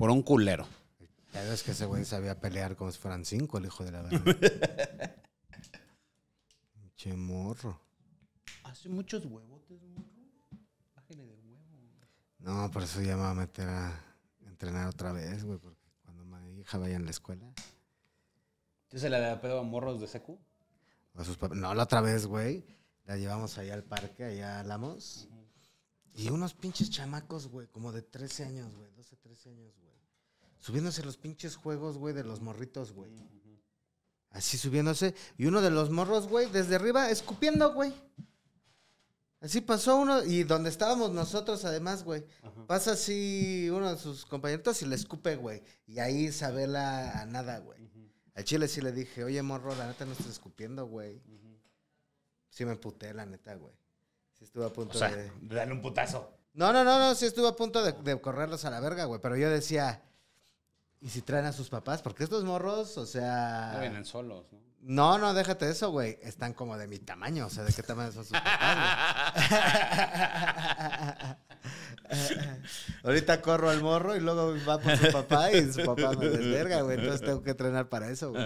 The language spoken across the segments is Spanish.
por un culero. Ya ves que ese güey sabía pelear como si fueran cinco, el hijo de la verga. che morro. Hace muchos huevotes, morro. de huevo. No, por eso ya me voy a meter a entrenar otra vez, güey, porque cuando mi hija vaya a la escuela. ¿Tú se la da pedo a morros de secu? A sus no, la otra vez, güey. La llevamos allá al parque, allá a Lamos. Y unos pinches chamacos, güey, como de 13 años, güey, 12, 13 años, güey. Subiéndose los pinches juegos, güey, de los morritos, güey. Así subiéndose. Y uno de los morros, güey, desde arriba, escupiendo, güey. Así pasó uno, y donde estábamos nosotros además, güey. Pasa así uno de sus compañeritos y le escupe, güey. Y ahí Isabela a nada, güey. Al chile sí le dije, oye, morro, la neta no estás escupiendo, güey. Sí me puté, la neta, güey. Estuvo a punto de... darle un putazo. No, no, no, no, sí estuvo a punto de, correrlos a la verga, güey. Pero yo decía, ¿y si traen a sus papás? Porque estos morros, o sea. No vienen solos, ¿no? No, no, déjate eso, güey. Están como de mi tamaño, o sea, ¿de qué tamaño son sus papás, Ahorita corro al morro y luego va por su papá y su papá me desverga, güey. Entonces tengo que entrenar para eso, güey.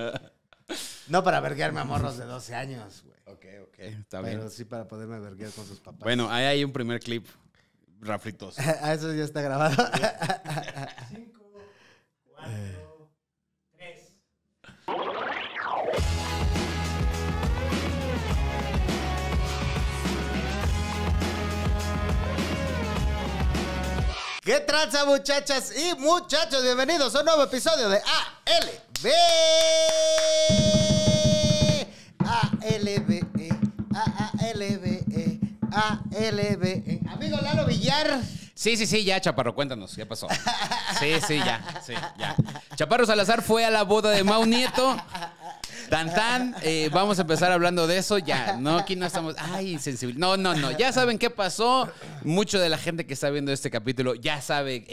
No para verguearme a morros de 12 años, güey. Ok, ok. Eh, está Pero sí para poderme verguear con sus papás. Bueno, ahí hay un primer clip. Rafritos. A ah, eso ya está grabado. Cinco, cuatro, tres. ¿Qué tranza, muchachas y muchachos? Bienvenidos a un nuevo episodio de ALB. E, l b e a l e a l e Amigo Lalo Villar. Sí, sí, sí, ya, Chaparro, cuéntanos, ¿qué pasó? Sí, sí, ya, sí, ya. Chaparro Salazar fue a la boda de Mau Nieto. Tan tan, eh, vamos a empezar hablando de eso ya. No, aquí no estamos. Ay, sensible. No, no, no. Ya saben qué pasó. Mucho de la gente que está viendo este capítulo ya sabe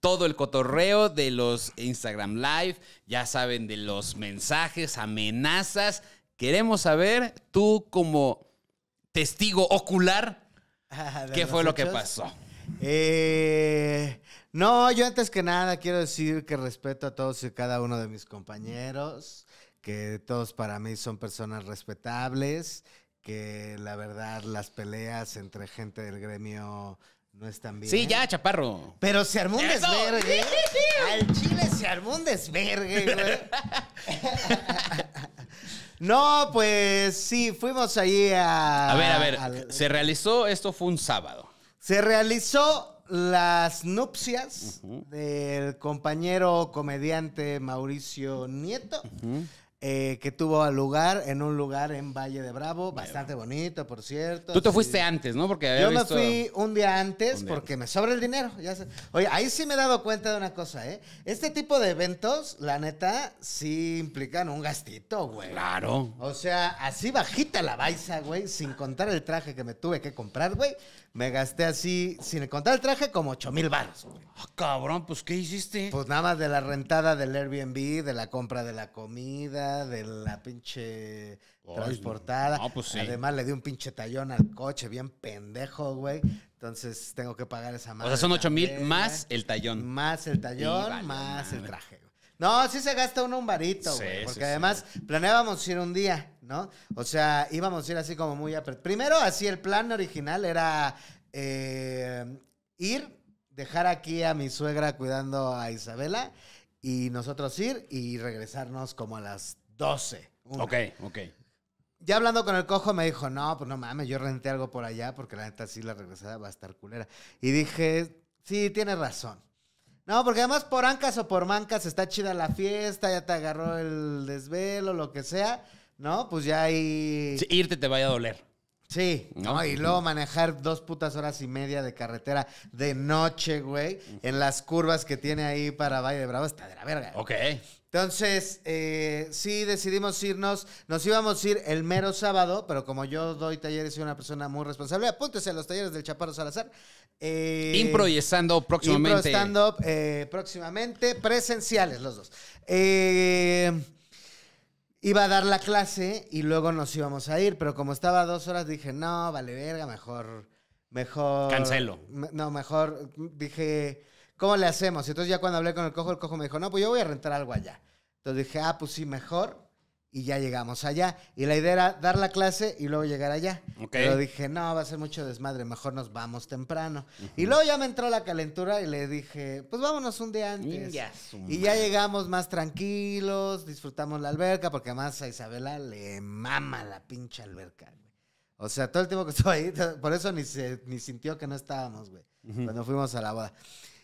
todo el cotorreo de los Instagram Live. Ya saben de los mensajes, amenazas. Queremos saber, tú como testigo ocular, ah, ¿qué fue lo que pasó? Eh, no, yo antes que nada quiero decir que respeto a todos y cada uno de mis compañeros, que todos para mí son personas respetables, que la verdad las peleas entre gente del gremio no están bien. Sí, ya, chaparro. Pero se armó un desvergue. Al chile se armó un desvergue, No, pues sí, fuimos allí a. A ver, a ver. se realizó, esto fue un sábado. Se realizó las nupcias del compañero comediante Mauricio Nieto. Eh, que tuvo lugar en un lugar en Valle de Bravo, bastante bonito, por cierto. Tú te fuiste antes, ¿no? Porque Yo me fui un día antes porque me sobra el dinero. Oye, ahí sí me he dado cuenta de una cosa, ¿eh? Este tipo de eventos, la neta, sí implican un gastito, güey. Claro. O sea, así bajita la baisa, güey, sin contar el traje que me tuve que comprar, güey. Me gasté así, sin contar el traje, como 8 mil baros. Ah, cabrón, pues ¿qué hiciste? Pues nada más de la rentada del Airbnb, de la compra de la comida, de la pinche transportada. pues sí. Además le di un pinche tallón al coche, bien pendejo, güey. Entonces tengo que pagar esa madre. O sea, son 8 mil más el tallón. Más el tallón, más el traje. No, sí se gasta uno un varito, güey. porque además planeábamos ir un día, ¿no? O sea, íbamos a ir así como muy... Primero, así el plan original era eh, ir, dejar aquí a mi suegra cuidando a Isabela y nosotros ir y regresarnos como a las 12. Ok, ok. Ya hablando con el cojo me dijo, no, pues no mames, yo renté algo por allá porque la neta sí la regresada va a estar culera. Y dije, sí, tienes razón. No, porque además por ancas o por mancas está chida la fiesta, ya te agarró el desvelo, lo que sea, ¿no? Pues ya ahí... irte te vaya a doler. Sí, ¿no? Y luego manejar dos putas horas y media de carretera de noche, güey, en las curvas que tiene ahí para Valle de Bravo, está de la verga. Ok. Entonces, eh, sí decidimos irnos. Nos íbamos a ir el mero sábado, pero como yo doy talleres y soy una persona muy responsable, apúntese a los talleres del Chaparro Salazar. Eh, impro y próximamente. Impro eh, próximamente, presenciales los dos. Eh, iba a dar la clase y luego nos íbamos a ir, pero como estaba dos horas dije, no, vale verga, mejor, mejor... Cancelo. no, mejor dije, ¿cómo le hacemos? Y entonces ya cuando hablé con el cojo, el cojo me dijo, no, pues yo voy a rentar algo allá. Entonces dije, ah, pues sí, mejor. Y ya llegamos allá. Y la idea era dar la clase y luego llegar allá. Pero dije, no, va a ser mucho desmadre, mejor nos vamos temprano. Y luego ya me entró la calentura y le dije, pues vámonos un día antes. y ya llegamos más tranquilos, disfrutamos la alberca, porque además a Isabela le mama la pinche alberca. O sea, todo el tiempo que estuvo ahí, por eso ni, se, ni sintió que no estábamos, güey, cuando fuimos a la boda.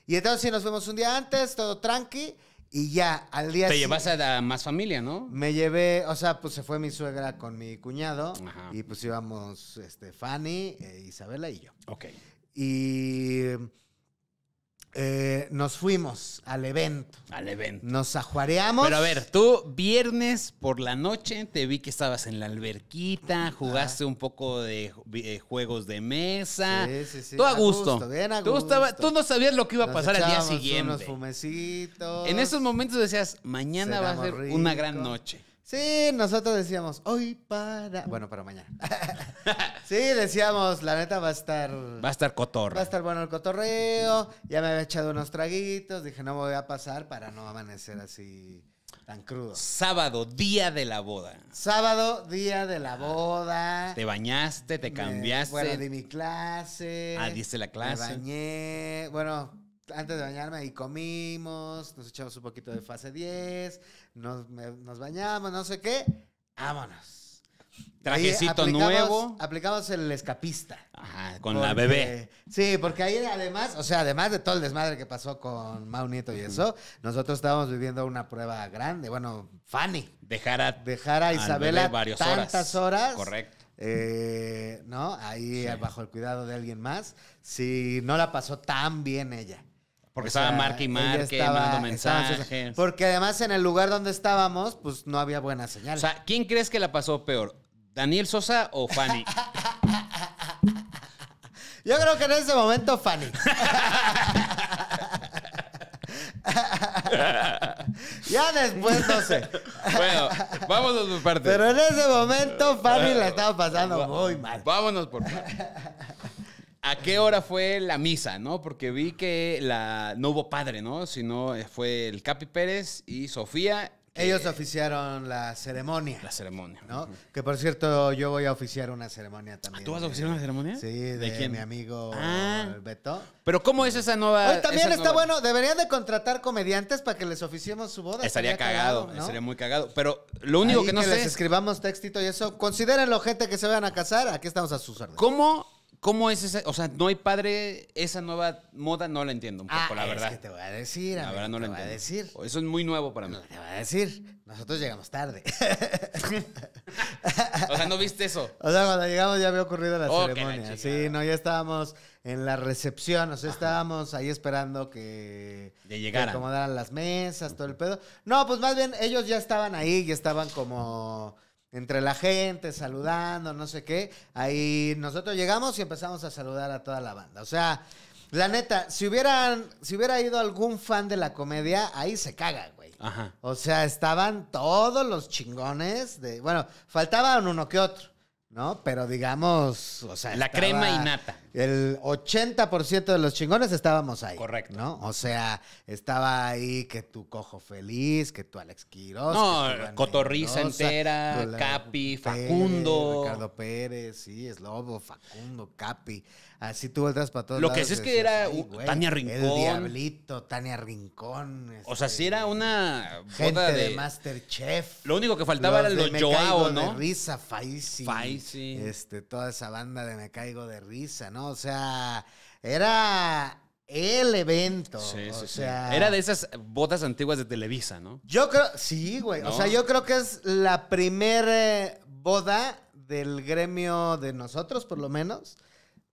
Y entonces sí nos fuimos un día antes, todo tranqui. Y ya, al día Te llevas a, más familia, ¿no? Me llevé, o sea, pues se fue mi suegra con mi cuñado. Ajá. Y pues íbamos este, Fanny, eh, Isabela y yo. Ok. Y eh, nos fuimos al evento. Al evento. Nos ajuareamos. Pero a ver, tú viernes por la noche te vi que estabas en la alberquita, ah. jugaste un poco de, eh, juegos de mesa. Sí, sí, sí. Tú a gusto. Tú, no sabías lo que iba a pasar al día siguiente. En esos momentos decías, mañana va a ser una gran noche. Sí, nosotros decíamos, hoy para. Bueno, para mañana. sí, decíamos, la neta va a estar. Va a estar cotorreo. Va a estar bueno el cotorreo. Ya me había echado unos traguitos. Dije, no me voy a pasar para no amanecer así tan crudo. Sábado, día de la boda. Sábado, día de la boda. Te bañaste, te cambiaste. bueno, di mi clase. Ah, diste la clase. Me bañé. Bueno, antes de bañarme y comimos, nos echamos un poquito de fase 10, nos, bañamos, no sé qué, vámonos. Trajecito nuevo. Aplicamos el escapista. con la bebé. Sí, porque ahí además, o sea, además de todo el desmadre que pasó con Mau Nieto y eso, nosotros estábamos viviendo una prueba grande, bueno, Fanny. Dejar a, Isabela tantas horas. Correcto. Eh, ¿no? Ahí bajo el cuidado de alguien más, si no la pasó tan bien ella. Porque estaba sea, y estaba, mandando mensajes. Porque además en el lugar donde estábamos, pues no había buena señal. O sea, ¿quién crees que la pasó peor? ¿Daniel Sosa o Fanny? Yo creo que en ese momento Fanny. ya después no sé. bueno, vámonos por partes. Pero en ese momento Fanny la estaba pasando muy mal. Vámonos por partes. ¿A qué hora fue la misa, no? Porque vi que la, no hubo padre, ¿no? Sino eh, fue el Capi Pérez y Sofía. Ellos oficiaron la ceremonia. La ceremonia. ¿no? Que por cierto, yo voy a oficiar una ceremonia también. ¿Ah, ¿Tú vas a oficiar una ceremonia? Sí, de, mi amigo ah. Beto. Pero ¿cómo es esa nueva? también está bueno, deberían de contratar comediantes para que les oficiemos su boda. Estaría, cagado, estaría muy cagado. Pero lo único que no que les escribamos textito y eso. Considérenlo gente que se vayan a casar, aquí estamos a sus órdenes. ¿Cómo ¿Cómo es esa? O sea, no hay padre, esa nueva moda no la entiendo un poco, ah, la verdad. Es que te voy a decir, la verdad no te voy a decir. Eso es muy nuevo para mí. No te voy a decir. Nosotros llegamos tarde. o sea, no viste eso. O sea, cuando llegamos ya había ocurrido la oh, ceremonia. sí, no, ya estábamos en la recepción, o sea, estábamos ahí esperando que, de que acomodaran las mesas, todo el pedo. No, pues más bien ellos ya estaban ahí, y estaban como entre la gente, saludando, no sé qué. Ahí nosotros llegamos y empezamos a saludar a toda la banda. O sea, la neta, si hubieran, si hubiera ido algún fan de la comedia, ahí se caga, güey. O sea, estaban todos los chingones de, bueno, faltaban uno que otro, ¿no? Pero digamos, o sea, la crema y nata el 80% de los chingones estábamos ahí. Correcto. ¿No? O sea, estaba ahí que tu Cojo Feliz, que tu Alex Quiroz. No, Cotorriza entera, Capi, Facundo. Ricardo Pérez, sí, es Lobo, Facundo, Capi. Así tú vueltas para todos Lo que sí es que era Tania Rincón. El Diablito, Tania Rincón. o sea, sí este, era una gente de, de, Masterchef. Lo único que faltaba era el Joao, ¿no? De risa, Faisi. Faisi. Este, toda esa banda de Me Caigo de Risa, ¿no? O sea, era el evento. o sea... Era de esas bodas antiguas de Televisa, ¿no? Yo creo, sí, güey. O sea, yo creo que es la primera eh, boda del gremio de nosotros, por lo menos,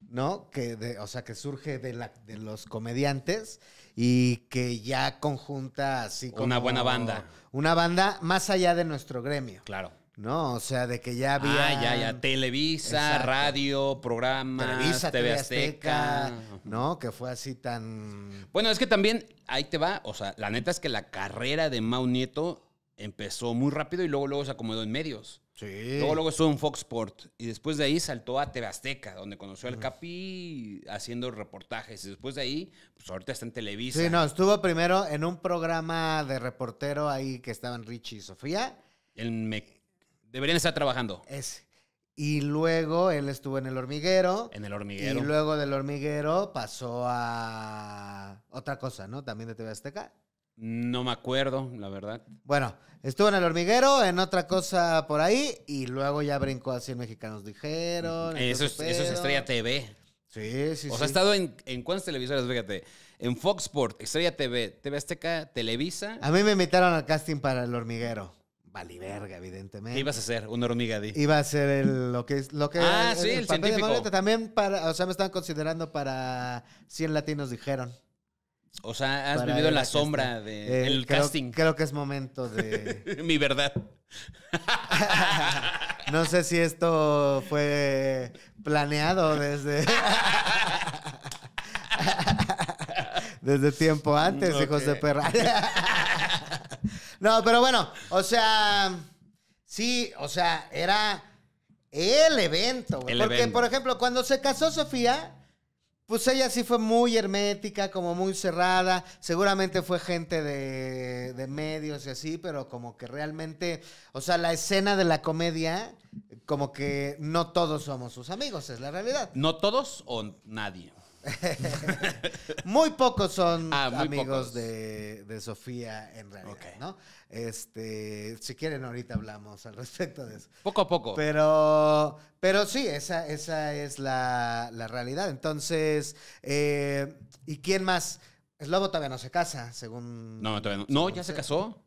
¿no? Que de, o sea, que surge de, la, de los comediantes y que ya conjunta así con Una buena banda. Una banda más allá de nuestro gremio. Claro. No, o sea, de que ya había. Ah, ya, ya. Televisa, radio, programa, Televisa, TV, Azteca, ¿No? Que fue así tan. Bueno, es que también, ahí te va. O sea, la neta es que la carrera de Mau Nieto empezó muy rápido y luego, luego se acomodó en medios. Sí. Luego, luego estuvo en Fox Sport. Y después de ahí saltó a TV Azteca, donde conoció al Capi haciendo reportajes. Y después de ahí, pues ahorita está en Televisa. Sí, no, estuvo primero en un programa de reportero ahí que estaban Richie y Sofía. en me Deberían estar trabajando. Es. Y luego él estuvo en El Hormiguero. En El Hormiguero. Y luego del Hormiguero pasó a otra cosa, ¿no? También de TV Azteca. No me acuerdo, la verdad. Bueno, estuvo en El Hormiguero, en otra cosa por ahí, y luego ya brincó a 100 Mexicanos Dijeron. Eso es, Estrella TV. Sí, sí, O sea, ha estado en, cuántas televisoras, fíjate. En Fox Estrella TV, TV Azteca, Televisa. A mí me invitaron al casting para El Hormiguero. Vali evidentemente. ibas a ser Una hormiga, di. Iba a ser lo que es. Lo que, ah, sí, el, también para. O sea, me estaban considerando para 100 latinos, dijeron. O sea, has vivido en la sombra del de, eh, casting. Creo que es momento de. Mi verdad. no sé si esto fue planeado desde. desde tiempo antes, hijos de perra. No, pero bueno, o sea, sí, o sea, era el evento, Porque, por ejemplo, cuando se casó Sofía, pues ella sí fue muy hermética, como muy cerrada. Seguramente fue gente de, de, medios y así, pero como que realmente, o sea, la escena de la comedia, como que no todos somos sus amigos, es la realidad. No todos o nadie. muy pocos son ah, amigos De, Sofía en realidad, ¿no? Este, si quieren ahorita hablamos al respecto de eso. Poco a poco. Pero, pero sí, esa, esa es la, realidad. Entonces, eh, ¿y quién más? Slobo todavía no se casa, según... No, todavía No, ya se casó.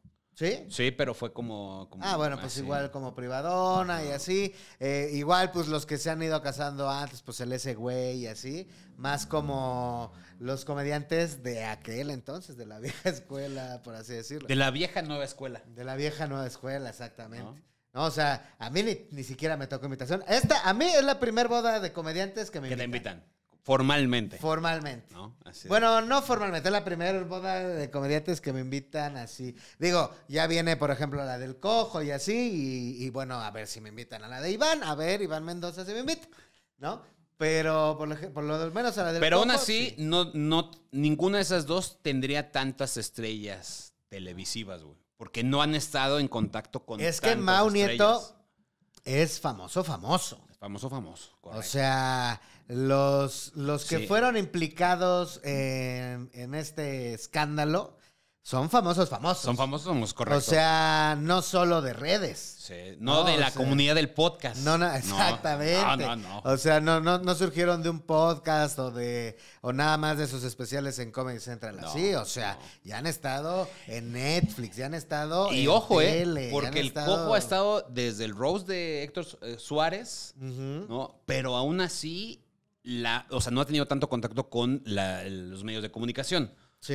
¿Sí? pero fue como... ah, bueno, pues igual como privadona y así. Eh, igual, pues los que se han ido casando antes, pues el ese güey y así. Más como los comediantes de aquel entonces, de la vieja escuela, por así decirlo. De la vieja nueva escuela. De la vieja nueva escuela, exactamente. ¿No? o sea, a mí ni, siquiera me tocó invitación. Esta, a mí es la primer boda de comediantes que me invitan. Que te invitan. Formalmente. Formalmente. bueno, no formalmente, es la primera boda de comediantes que me invitan así. Digo, ya viene, por ejemplo, la del cojo y así, y, bueno, a ver si me invitan a la de Iván, a ver, Iván Mendoza si me invita, ¿no? Pero por lo, por lo menos a la del Pero aún así, no, no, ninguna de esas dos tendría tantas estrellas televisivas, güey. Porque no han estado en contacto con. Es que Mau Nieto es famoso, famoso. famoso, famoso. O sea los, los que fueron implicados eh, en, este escándalo son famosos, famosos. Son famosos, correcto. O sea, no solo de redes. Sí. No, de la comunidad del podcast. No, no exactamente. o sea, no, no, surgieron de un podcast o de o nada más de sus especiales en Comedy Central. Sí, o sea, ya han estado en Netflix, ya han estado y en ojo, eh, tele, eh, porque el cojo ha estado desde el Rose de Héctor eh, Suárez, ¿no? Pero aún así la, o sea, no ha tenido tanto contacto con los medios de comunicación.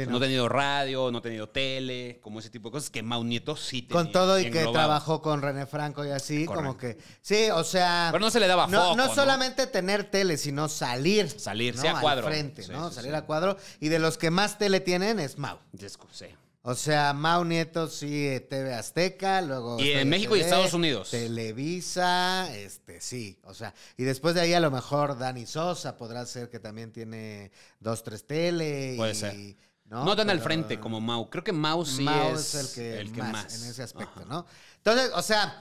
no. ha tenido radio, no ha tenido tele, como ese tipo de cosas que Mau Nieto sí tenía. Con todo y que trabajó con René Franco y así, como que. Sí, o sea. Pero no se le daba no, No, solamente tener tele, sino salir. Salir, cuadro. Al frente, ¿no? salir a cuadro. Y de los que más tele tienen es Mau. Sí. O sea, Mau Nieto sí, TV Azteca, luego... Y en México y Estados Unidos. Televisa, este, sí. O sea, y después de ahí a lo mejor Dani Sosa podrá ser que también tiene dos, tres tele. Puede ser. No, tan al frente como Mau. Creo que Mau sí es, el que, más, En ese aspecto, ¿no? Entonces, o sea,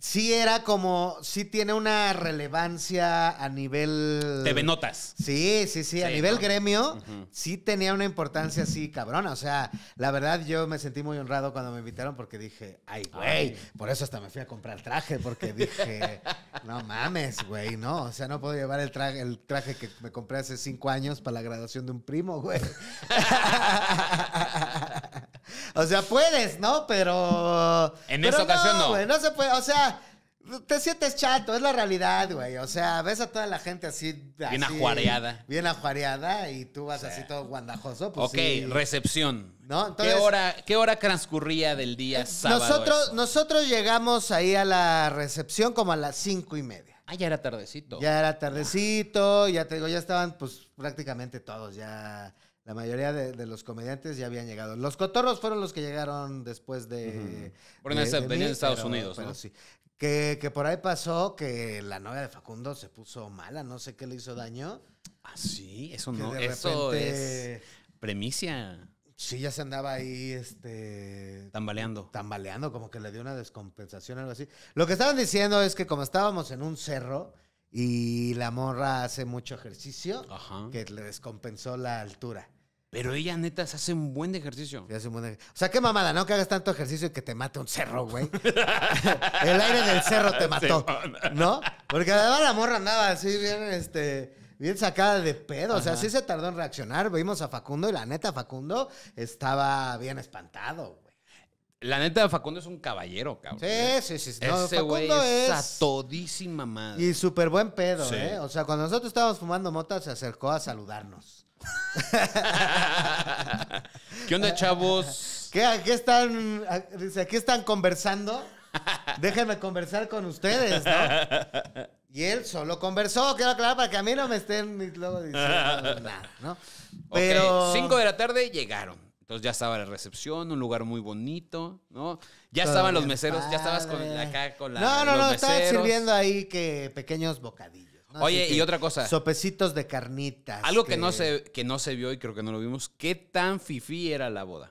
sí era como, sí tiene una relevancia a nivel... TV Notas. Sí, sí, sí, a nivel gremio, sí tenía una importancia así cabrona. O sea, la verdad yo me sentí muy honrado cuando me invitaron porque dije, ay, güey, por eso hasta me fui a comprar el traje, porque dije, no mames, güey, no, o sea, no puedo llevar el traje, el traje que me compré hace cinco años para la graduación de un primo, güey. o sea, puedes, ¿no? Pero. En esa ocasión no. no se puede. O sea, te sientes chato, es la realidad, güey. O sea, ves a toda la gente así. Bien ajuareada. Bien ajuareada y tú vas así todo guandajoso. Pues ok, recepción. ¿Qué, hora, transcurría del día eh, sábado? Nosotros, nosotros llegamos ahí a la recepción como a las cinco y media. Ah, ya era tardecito. Ya era tardecito, ya te digo, ya estaban pues prácticamente todos ya la mayoría de, los comediantes ya habían llegado. Los cotorros fueron los que llegaron después de. Por de, Estados Unidos, ¿no? sí. Que, por ahí pasó que la novia de Facundo se puso mala, no sé qué le hizo daño. Ah, sí, eso no. De eso es premicia. Sí, ya se andaba ahí, este. Tambaleando. Tambaleando, como que le dio una descompensación, algo así. Lo que estaban diciendo es que como estábamos en un cerro, y la morra hace mucho ejercicio que le descompensó la altura. Pero ella, neta, se hace un buen ejercicio. Se hace O sea, qué mamada, ¿no? Que hagas tanto ejercicio y que te mate un cerro, güey. el aire del cerro te mató, ¿no? Porque además la morra andaba así bien, este, bien sacada de pedo. O sea, sí se tardó en reaccionar. Vimos a Facundo y la neta, Facundo estaba bien espantado, güey. La neta, Facundo es un caballero, cabrón. Sí, ¿eh? sí, sí. No, Ese güey es, a todísima madre. Y súper buen pedo, ¿eh? O sea, cuando nosotros estábamos fumando mota, se acercó a saludarnos. ¿Qué onda, chavos? ¿Qué, aquí, están, aquí están conversando. Déjenme conversar con ustedes, ¿no? Y él solo conversó, quiero aclarar, para que a mí no me estén luego diciendo nada, ¿no? Pero... 5 de la tarde llegaron. Entonces ya estaba la recepción, un lugar muy bonito, ¿no? Ya estaban los meseros, ya estabas con, acá con la. No, no, los no, estaban sirviendo ahí que pequeños bocadillos. Oye, y otra cosa. Sopecitos de carnitas. Algo que... no se, que no se vio y creo que no lo vimos. ¿Qué tan fifí era la boda?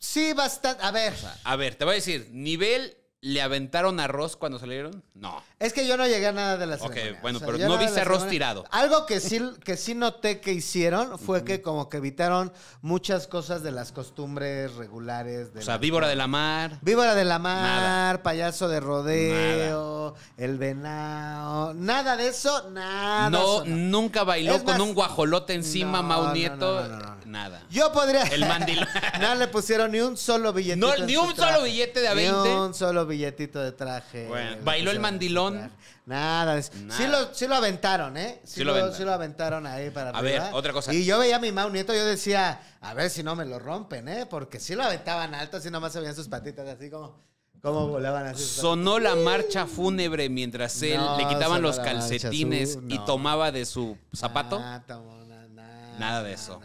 Sí, bastante. A ver. a ver, te voy a decir, nivel. ¿Le aventaron arroz cuando salieron? No. Es que yo no llegué a nada de las Ok, bueno, pero no vi arroz tirado. Algo que sí, que sí noté que hicieron fue que como que evitaron muchas cosas de las costumbres regulares. De o sea, víbora de la mar. Víbora de la mar, payaso de rodeo, el venado. Nada de eso, nada. No, nunca bailó con un guajolote encima, Mau Nieto. nada. Yo podría... El mandilón. no le pusieron ni un solo billetito. No, ni un solo billete de a 20. Ni un solo billetito de traje. Bueno, bailó el mandilón Nada, nada. Sí, lo, sí lo aventaron, ¿eh? Sí, lo, aventaron. lo, aventaron. ahí para A ver, otra cosa. Y yo veía a mi Mau Nieto, yo decía, a ver si no me lo rompen, ¿eh? Porque sí lo aventaban alto, así nomás se veían sus patitas así como... volaban así? Sonó la marcha fúnebre mientras él le quitaban los calcetines y tomaba de su zapato. nada de eso.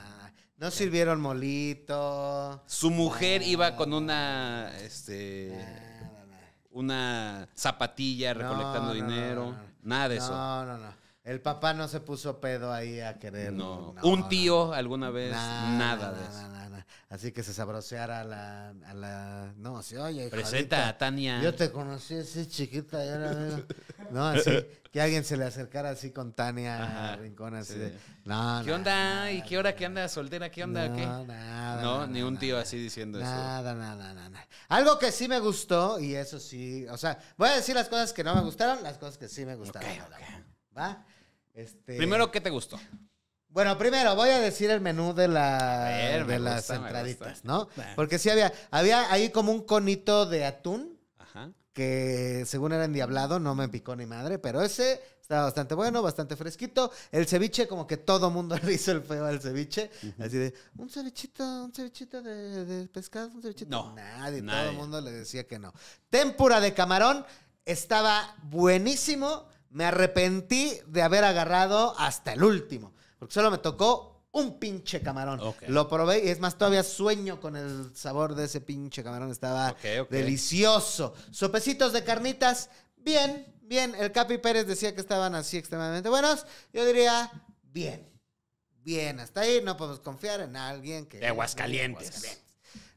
No sirvieron molito. Su mujer iba con una. Este una zapatilla recolectando dinero, nada de eso. No, no, no. El papá no se puso pedo ahí a querer. No. Un tío alguna vez, nada, nada de eso así que se sabroseara a la, a la no, oye, presenta a Tania. Yo te conocí así chiquita, No, así, que alguien se le acercara así con Tania Ajá, Rincón, así ¿Qué onda? ¿Y qué hora que anda soltera? ¿Qué onda? No, ¿qué? Nada, no, ni un tío así diciendo eso. Nada, nada, nada. Algo que sí me gustó, y eso sí, o sea, voy a decir las cosas que no me gustaron, las cosas que sí me gustaron. ¿Va? Este... Primero, ¿qué te gustó? Bueno, primero voy a decir el menú de, la, las entraditas, ¿no? Porque sí había, había ahí como un conito de atún. Que según era endiablado, no me picó ni madre, pero ese estaba bastante bueno, bastante fresquito. El ceviche, como que todo mundo le hizo el feo al ceviche. Así de, un cevichito, un cevichito de, pescado, un cevichito. No. Nadie, nadie, todo el mundo le decía que no. Tempura de camarón estaba buenísimo. Me arrepentí de haber agarrado hasta el último. Porque solo me tocó un pinche camarón. Lo probé y es más, todavía sueño con el sabor de ese pinche camarón. Estaba delicioso. Sopecitos de carnitas, bien, bien. El Capi Pérez decía que estaban así extremadamente buenos. Yo diría, bien, bien. Hasta ahí no podemos confiar en alguien que... De Aguascalientes.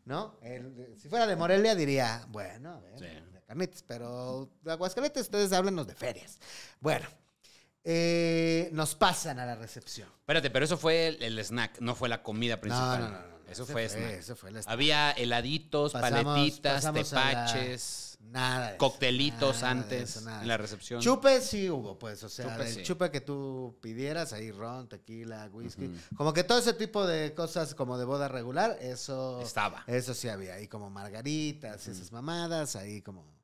¿No? si fuera de Morelia diría, bueno, de carnitas, pero de Aguascalientes ustedes háblenos de ferias. Bueno, eh, nos pasan a la recepción. Espérate, pero eso fue el, snack, no fue la comida principal. No, no, no. eso fue, snack. Había heladitos, paletitas, tepaches. nada. coctelitos antes en la recepción. Chupe sí hubo, pues. O sea, chupe, el que tú pidieras, ahí ron, tequila, whisky. Como que todo ese tipo de cosas como de boda regular, eso. Estaba. Eso sí había. Ahí como margaritas, y esas mamadas, ahí como.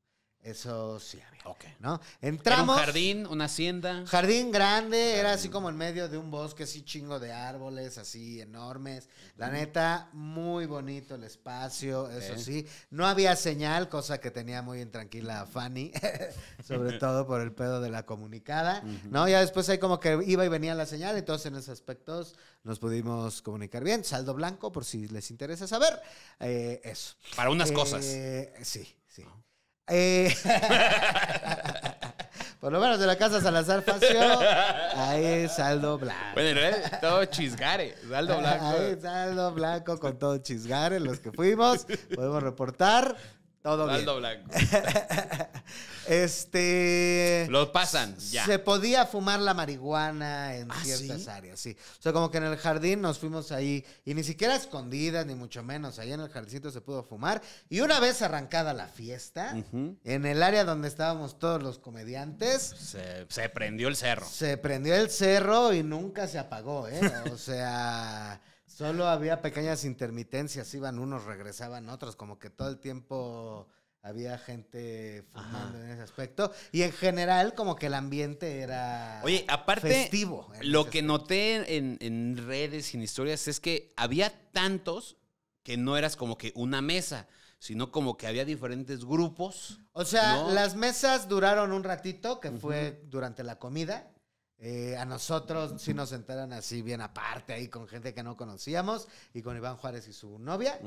Eso sí había. Ok. ¿No? Entramos. un jardín, una hacienda. Jardín grande, era así como en medio de un bosque, así chingo de árboles, así enormes. La neta, muy bonito el espacio, eso sí. No había señal, cosa que tenía muy intranquila a Fanny, sobre todo por el pedo de la comunicada, ¿no? Ya después hay como que iba y venía la señal, entonces en esos aspectos nos pudimos comunicar bien. Saldo blanco, por si les interesa saber. Eh, eso. Para unas cosas. Eh, sí, sí. Eh, por lo menos de la casa Salazar Facio, ahí saldo blanco. Bueno, todo chisgare, saldo blanco. Ahí saldo blanco con todo chisgare, los que fuimos, podemos reportar. Todo Aldo bien. este. Los pasan, ya. Se podía fumar la marihuana en ah, ciertas áreas, sí. O sea, como que en el jardín nos fuimos ahí, y ni siquiera escondidas, ni mucho menos. Ahí en el jardincito se pudo fumar. Y una vez arrancada la fiesta, en el área donde estábamos todos los comediantes. se prendió el cerro. Se prendió el cerro y nunca se apagó, ¿eh? O sea. Solo había pequeñas intermitencias, iban unos, regresaban otros, como que todo el tiempo había gente fumando en ese aspecto. Y en general, como que el ambiente era Oye, aparte, Lo que noté en, en redes y en historias es que había tantos que no eras como que una mesa, sino como que había diferentes grupos. O sea, las mesas duraron un ratito, que fue durante la comida. Eh, a nosotros sí nos enteran así bien aparte, ahí con gente que no conocíamos y con Iván Juárez y su novia.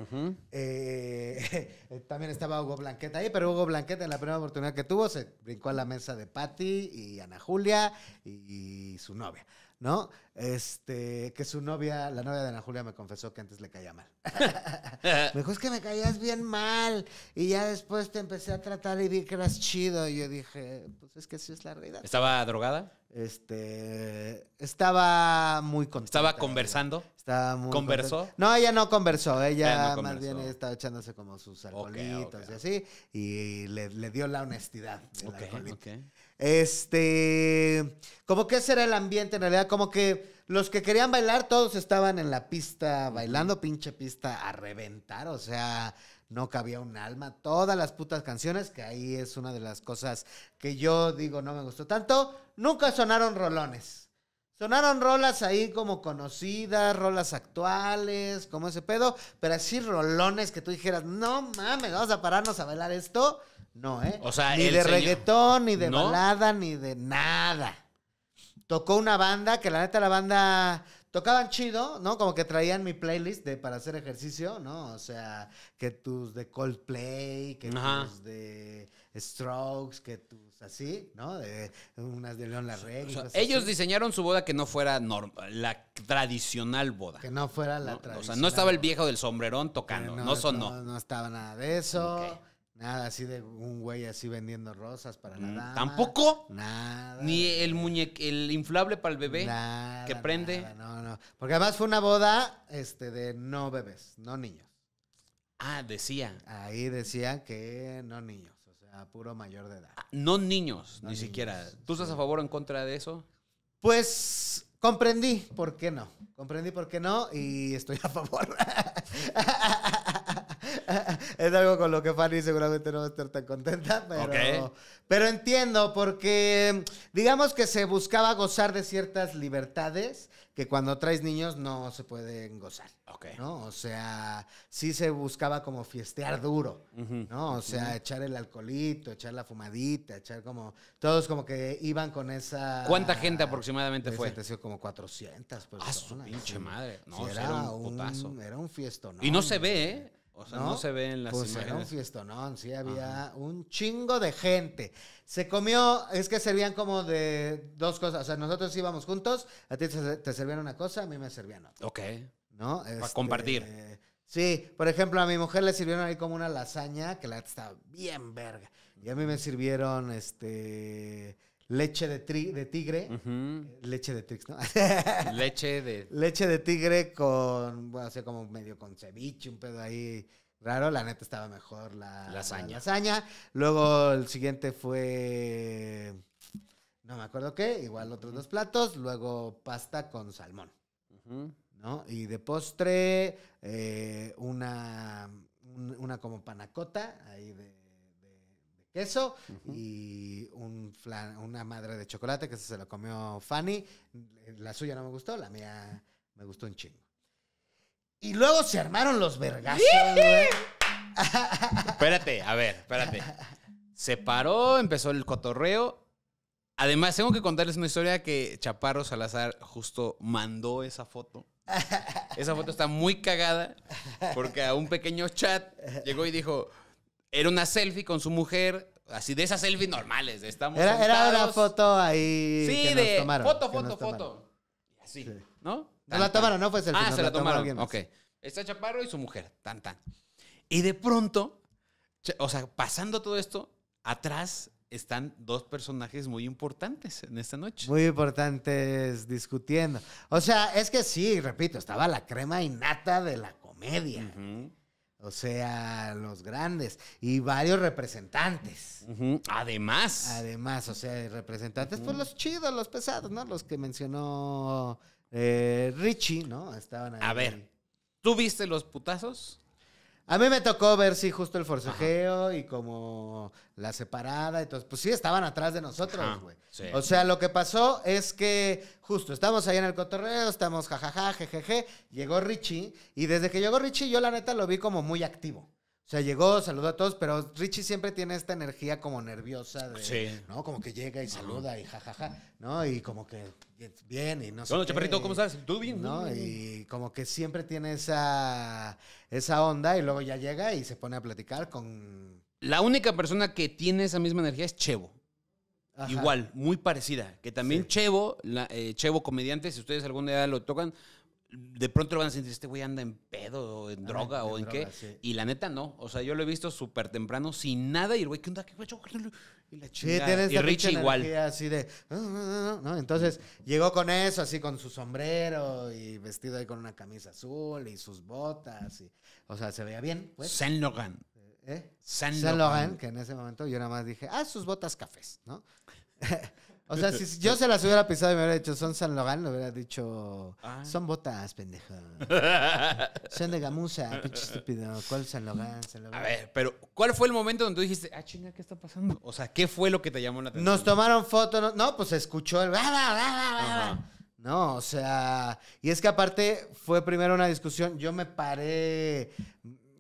Eh, eh, también estaba Hugo Blanqueta ahí, pero Hugo Blanqueta en la primera oportunidad que tuvo se brincó a la mesa de Patti y Ana Julia y su novia. ¿no? Este, que su novia, la novia de Ana Julia me confesó que antes le caía mal. me dijo, es que me caías bien mal. Y ya después te empecé a tratar y vi que eras chido. Y yo dije, pues es que sí es la realidad. ¿Estaba drogada? Este, estaba muy contenta. ¿Estaba conversando? Estaba muy ¿Conversó? No, ella no conversó. Ella, más bien estaba echándose como sus alcoholitos y así. Y le, dio la honestidad Ok, okay, este, como que ese era el ambiente en realidad, como que los que querían bailar, todos estaban en la pista bailando, pinche pista a reventar, o sea, no cabía un alma. Todas las putas canciones, que ahí es una de las cosas que yo digo no me gustó tanto, nunca sonaron rolones. Sonaron rolas ahí como conocidas, rolas actuales, como ese pedo, pero así rolones que tú dijeras, no mames, vamos a pararnos a bailar esto. No, ¿eh? O sea, ni de reggaetón, ni de ¿No? balada, ni de nada. Tocó una banda que la neta la banda tocaban chido, ¿no? Como que traían mi playlist de para hacer ejercicio, ¿no? O sea, que tus de Coldplay, que tus de Strokes, que tus así, ¿no? De, unas de León la ellos diseñaron su boda que no fuera la tradicional boda. Que no fuera la tradicional. O sea, no estaba el viejo del sombrerón tocando, no, sonó. No, estaba nada de eso. Nada así de un güey así vendiendo rosas para mm, nada. ¿Tampoco? Nada. Ni el el inflable para el bebé nada, que prende. no, no. Porque además fue una boda este, de no bebés, no niños. Ah, decía. Ahí decía que no niños, o sea, puro mayor de edad. Ah, no niños, ni siquiera. ¿Tú estás a favor o en contra de eso? Pues comprendí por qué no. Comprendí por qué no y estoy a favor. es algo con lo que Fanny seguramente no va a estar tan contenta, pero, entiendo porque digamos que se buscaba gozar de ciertas libertades que cuando traes niños no se pueden gozar. ¿no? O sea, sí se buscaba como fiestear duro, ¿no? O sea, echar el alcoholito, echar la fumadita, echar como... Todos como que iban con esa... ¿Cuánta gente aproximadamente fue? como 400 personas. Ah, su pinche madre. era, un putazo. Era un fiestón. Y no se ve, ¿eh? O sea, no, se ve en las pues no Era un fiestonón, sí había un chingo de gente. Se comió, es que servían como de dos cosas. O sea, nosotros íbamos juntos, a ti te servían una cosa, a mí me servían otra. Ok. ¿No? Para este, compartir. sí, por ejemplo, a mi mujer le sirvieron ahí como una lasaña, que la estaba bien verga. Y a mí me sirvieron, este leche de, tri, de tigre, leche de trix, ¿no? leche de... Leche de tigre con, bueno, así como medio con ceviche, un pedo ahí raro. La neta estaba mejor la lasaña. Luego el siguiente fue, no me acuerdo qué, igual otros dos platos. Luego pasta con salmón, ¿no? Y de postre, eh, una, una como panacota ahí de eso y una madre de chocolate que se lo comió Fanny. La suya no me gustó, la mía me gustó un chingo. Y luego se armaron los vergazos, espérate, a ver, espérate. Se paró, empezó el cotorreo. Además, tengo que contarles una historia que Chaparro Salazar justo mandó esa foto. Esa foto está muy cagada porque a un pequeño chat llegó y dijo, era una selfie con su mujer, así de esas selfies normales. Estamos era, era una foto ahí. Sí, de nos tomaron, foto, foto, foto. Así, ¿no? no la tomaron, no fue selfie. Ah, se la, tomaron. tomaron ok. Está Chaparro y su mujer, tan, tan. Y de pronto, o sea, pasando todo esto, atrás están dos personajes muy importantes en esta noche. Muy importantes discutiendo. O sea, es que sí, repito, estaba la crema innata de la comedia. O sea, los grandes y varios representantes. Además. Además, o sea, representantes, pues los chidos, los pesados, ¿no? Los que mencionó eh, Richie, ¿no? Estaban ahí. A ver, ¿tú viste los putazos? A mí me tocó ver, sí, justo el forcejeo y como la separada. y todo. pues sí, estaban atrás de nosotros, güey. O sea, lo que pasó es que justo estamos ahí en el cotorreo, estamos jajaja, jejeje. Llegó Richie y desde que llegó Richie yo la neta lo vi como muy activo. O sea, llegó, saludó a todos, pero Richie siempre tiene esta energía como nerviosa ¿no? Como que llega y saluda y jajaja, ¿no? Y como que bien y no sé. Bueno, chaparrito, ¿cómo estás? ¿Tú bien? ¿No? Y como que siempre tiene esa, esa onda y luego ya llega y se pone a platicar con... La única persona que tiene esa misma energía es Chevo. Igual, muy parecida. Que también Chevo, eh, Chevo comediante, si ustedes algún día lo tocan, de pronto lo van a sentir, este güey anda en pedo, o en droga, o en qué. Y la neta, no. O sea, yo lo he visto súper temprano, sin nada, y el güey, ¿qué onda? ¿Qué güey? Y la chingada. y Richie igual. Así de, ah, ah, ah, Entonces, llegó con eso, así con su sombrero, y vestido ahí con una camisa azul, y sus botas, o sea, se veía bien. Pues. Saint Logan. ¿Eh? Saint, eh. que en ese momento yo nada más dije, ah, sus botas cafés, ¿no? O sea, si yo se las hubiera pisado y me hubiera dicho son San Logan, le hubiera dicho ah. son botas, pendejo. son de gamuza, pinche estúpido. ¿Cuál San Logan, San Logan? A ver, pero ¿cuál fue el momento donde tú dijiste, ah, chinga, ¿qué está pasando? O sea, ¿qué fue lo que te llamó la atención? Nos tomaron fotos, no, pues se escuchó el. No, o sea, y es que aparte fue primero una discusión, yo me paré,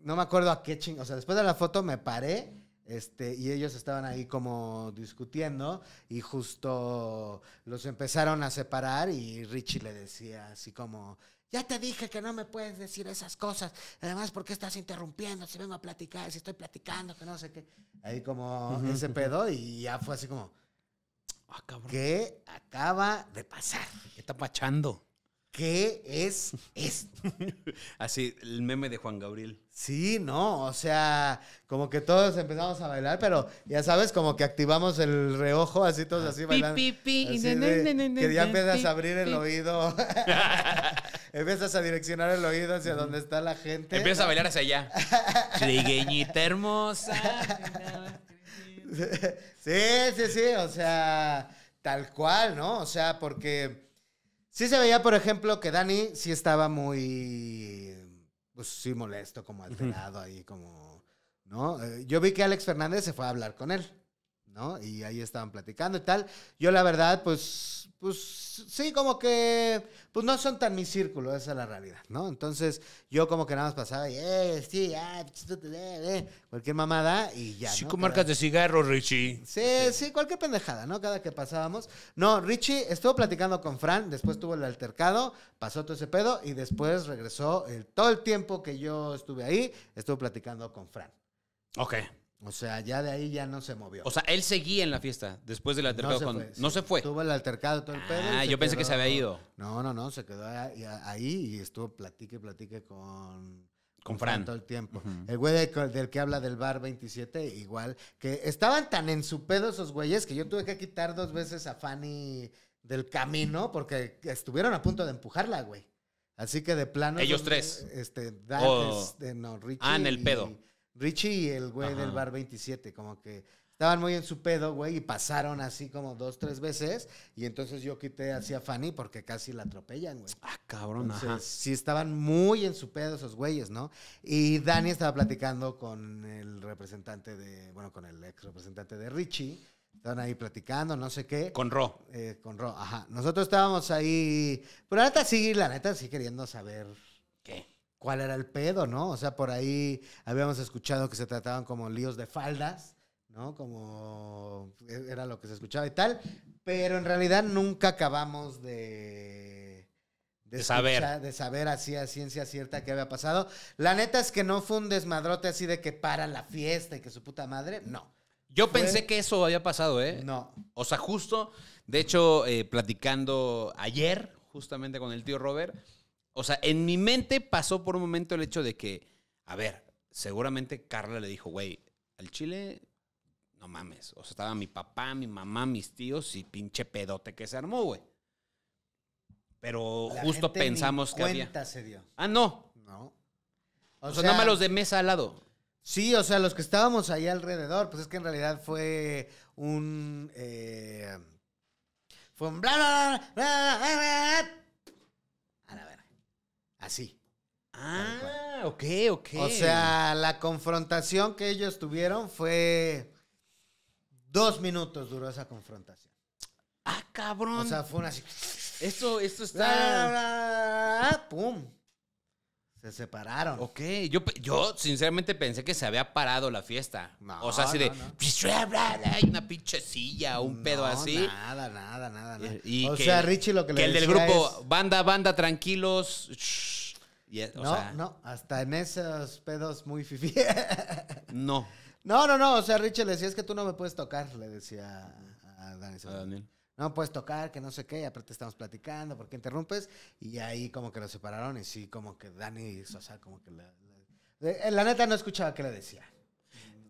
no me acuerdo a qué ching, o sea, después de la foto me paré este, y ellos estaban ahí como discutiendo y justo los empezaron a separar y Richie le decía así como, ya te dije que no me puedes decir esas cosas, además porque estás interrumpiendo, si vengo a platicar, si estoy platicando, que no sé qué. Ahí como se ese pedo y ya fue así como, ah, ¿qué acaba de pasar? ¿Qué está pachando? ¿Qué es esto? Así, el meme de Juan Gabriel. Sí, no, o sea, como que todos empezamos a bailar, pero ya sabes, como que activamos el reojo, así todos así bailando. que ya empiezas a abrir el oído. empiezas a direccionar el oído hacia donde está la gente. Empiezas a bailar hacia allá. Trigueñita hermosa. sí, sí, sí, o sea, tal cual, ¿no? O sea, porque Sí se veía, por ejemplo, que Dani sí estaba muy, pues sí molesto, como alterado ahí, como, ¿no? Eh, yo vi que Alex Fernández se fue a hablar con él, ¿no? Y ahí estaban platicando y tal. Yo la verdad, pues, pues sí, como que, pues no son tan mi círculo, esa es la realidad, ¿no? Entonces, yo como que nada más pasaba y, eh, sí, cualquier mamada y ya. Sí, marcas de cigarro, Richie. Sí, sí, cualquier pendejada, ¿no? Cada que pasábamos. No, Richie estuvo platicando con Fran, después tuvo el altercado, pasó todo ese pedo y después regresó el, todo el tiempo que yo estuve ahí, estuvo platicando con Fran. Ok. O sea, ya de ahí ya no se movió. O sea, él seguía en la fiesta después del altercado. No se, con... fue, no se fue. Tuvo el altercado todo el ah, pedo. Ah, yo pensé que se había ido. No, no, no. Se quedó ahí y estuvo platique, platique con con Fran. Todo el tiempo. El güey del, que habla del bar 27, igual, que estaban tan en su pedo esos güeyes que yo tuve que quitar dos veces a Fanny del camino porque estuvieron a punto de empujarla, güey. Así que de plano. Ellos tres. Este, oh. este Ah, en el pedo. Richie y el güey del bar 27, como que estaban muy en su pedo, güey, y pasaron así como dos, tres veces. Y entonces yo quité hacia Fanny porque casi la atropellan, güey. Ah, cabrón, Sí, estaban muy en su pedo esos güeyes, ¿no? Y Dani estaba platicando con el representante de, bueno, con el ex representante de Richie. Estaban ahí platicando, no sé qué. Con Ro. Eh, con Ro, ajá. Nosotros estábamos ahí. Pero pues, la neta sí, la neta sí queriendo saber cuál era el pedo, ¿no? O sea, por ahí habíamos escuchado que se trataban como líos de faldas, ¿no? Como e, era lo que se escuchaba y tal, pero en realidad nunca acabamos de... De, saber. de saber así a ciencia cierta qué había pasado. La neta es que no fue un desmadrote así de que para la fiesta y que su puta madre, no. Yo pensé que eso había pasado, ¿eh? No. O sea, justo, de hecho, eh, platicando ayer, justamente con el tío Robert, o sea, en mi mente pasó por un momento el hecho de que, a ver, seguramente Carla le dijo, güey, al chile, no mames. O sea, estaba mi papá, mi mamá, mis tíos y pinche pedote que se armó, güey. Pero justo pensamos que había. se dio. Ah, no. No. O, sea, nada más los de mesa al lado. Sí, o sea, los que estábamos ahí alrededor, pues es que en realidad fue un. eh, fue un bla bla bla, bla, bla, bla, bla, Así. Ah, ok, ok. O sea, la confrontación que ellos tuvieron fue... Dos minutos duró esa confrontación. Ah, cabrón. O sea, fue una así... Esto, esto está... ¡Pum! Se separaron. Ok, yo, yo sinceramente pensé que se había parado la fiesta. o sea, así de. Hay una pinche silla, un pedo así. Nada, nada, nada. nada. o sea, Richie lo que, le decía el del grupo, banda, banda, tranquilos. E, no, no, hasta en esos pedos muy fifí. no. No, no, no. O sea, Richie le decía, es que tú no me puedes tocar, le decía a, A Daniel no puedes tocar, que no sé qué, y aparte estamos platicando, porque interrumpes, y ahí como que lo separaron, y sí, como que Dani sea, como que la, eh, la, neta no escuchaba qué le decía.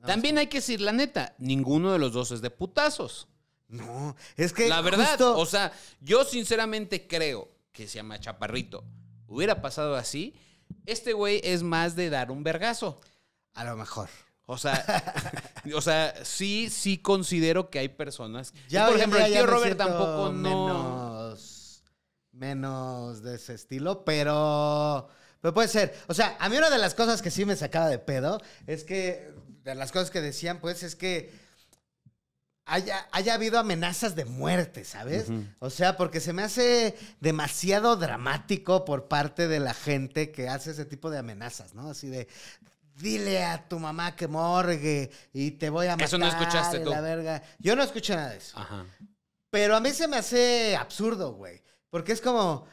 También hay que decir la neta, ninguno de los dos es de putazos. No, es que. La verdad, o sea, yo sinceramente creo que si a Machaparrito Hubiera pasado así, este güey es más de dar un vergazo. A lo mejor. O sea, o sea, sí, sí considero que hay personas. Ya, por ejemplo, el tío Robert tampoco menos, no. Menos de ese estilo, pero. Pero puede ser. O sea, a mí una de las cosas que sí me sacaba de pedo es que. De las cosas que decían, pues, es que. Haya, habido amenazas de muerte, ¿sabes? O sea, porque se me hace demasiado dramático por parte de la gente que hace ese tipo de amenazas, ¿no? Así de, dile a tu mamá que morgue y te voy a matar. Eso no escuchaste tú. La Yo no escuché nada de eso. Ajá. Pero a mí se me hace absurdo, güey. Porque es como,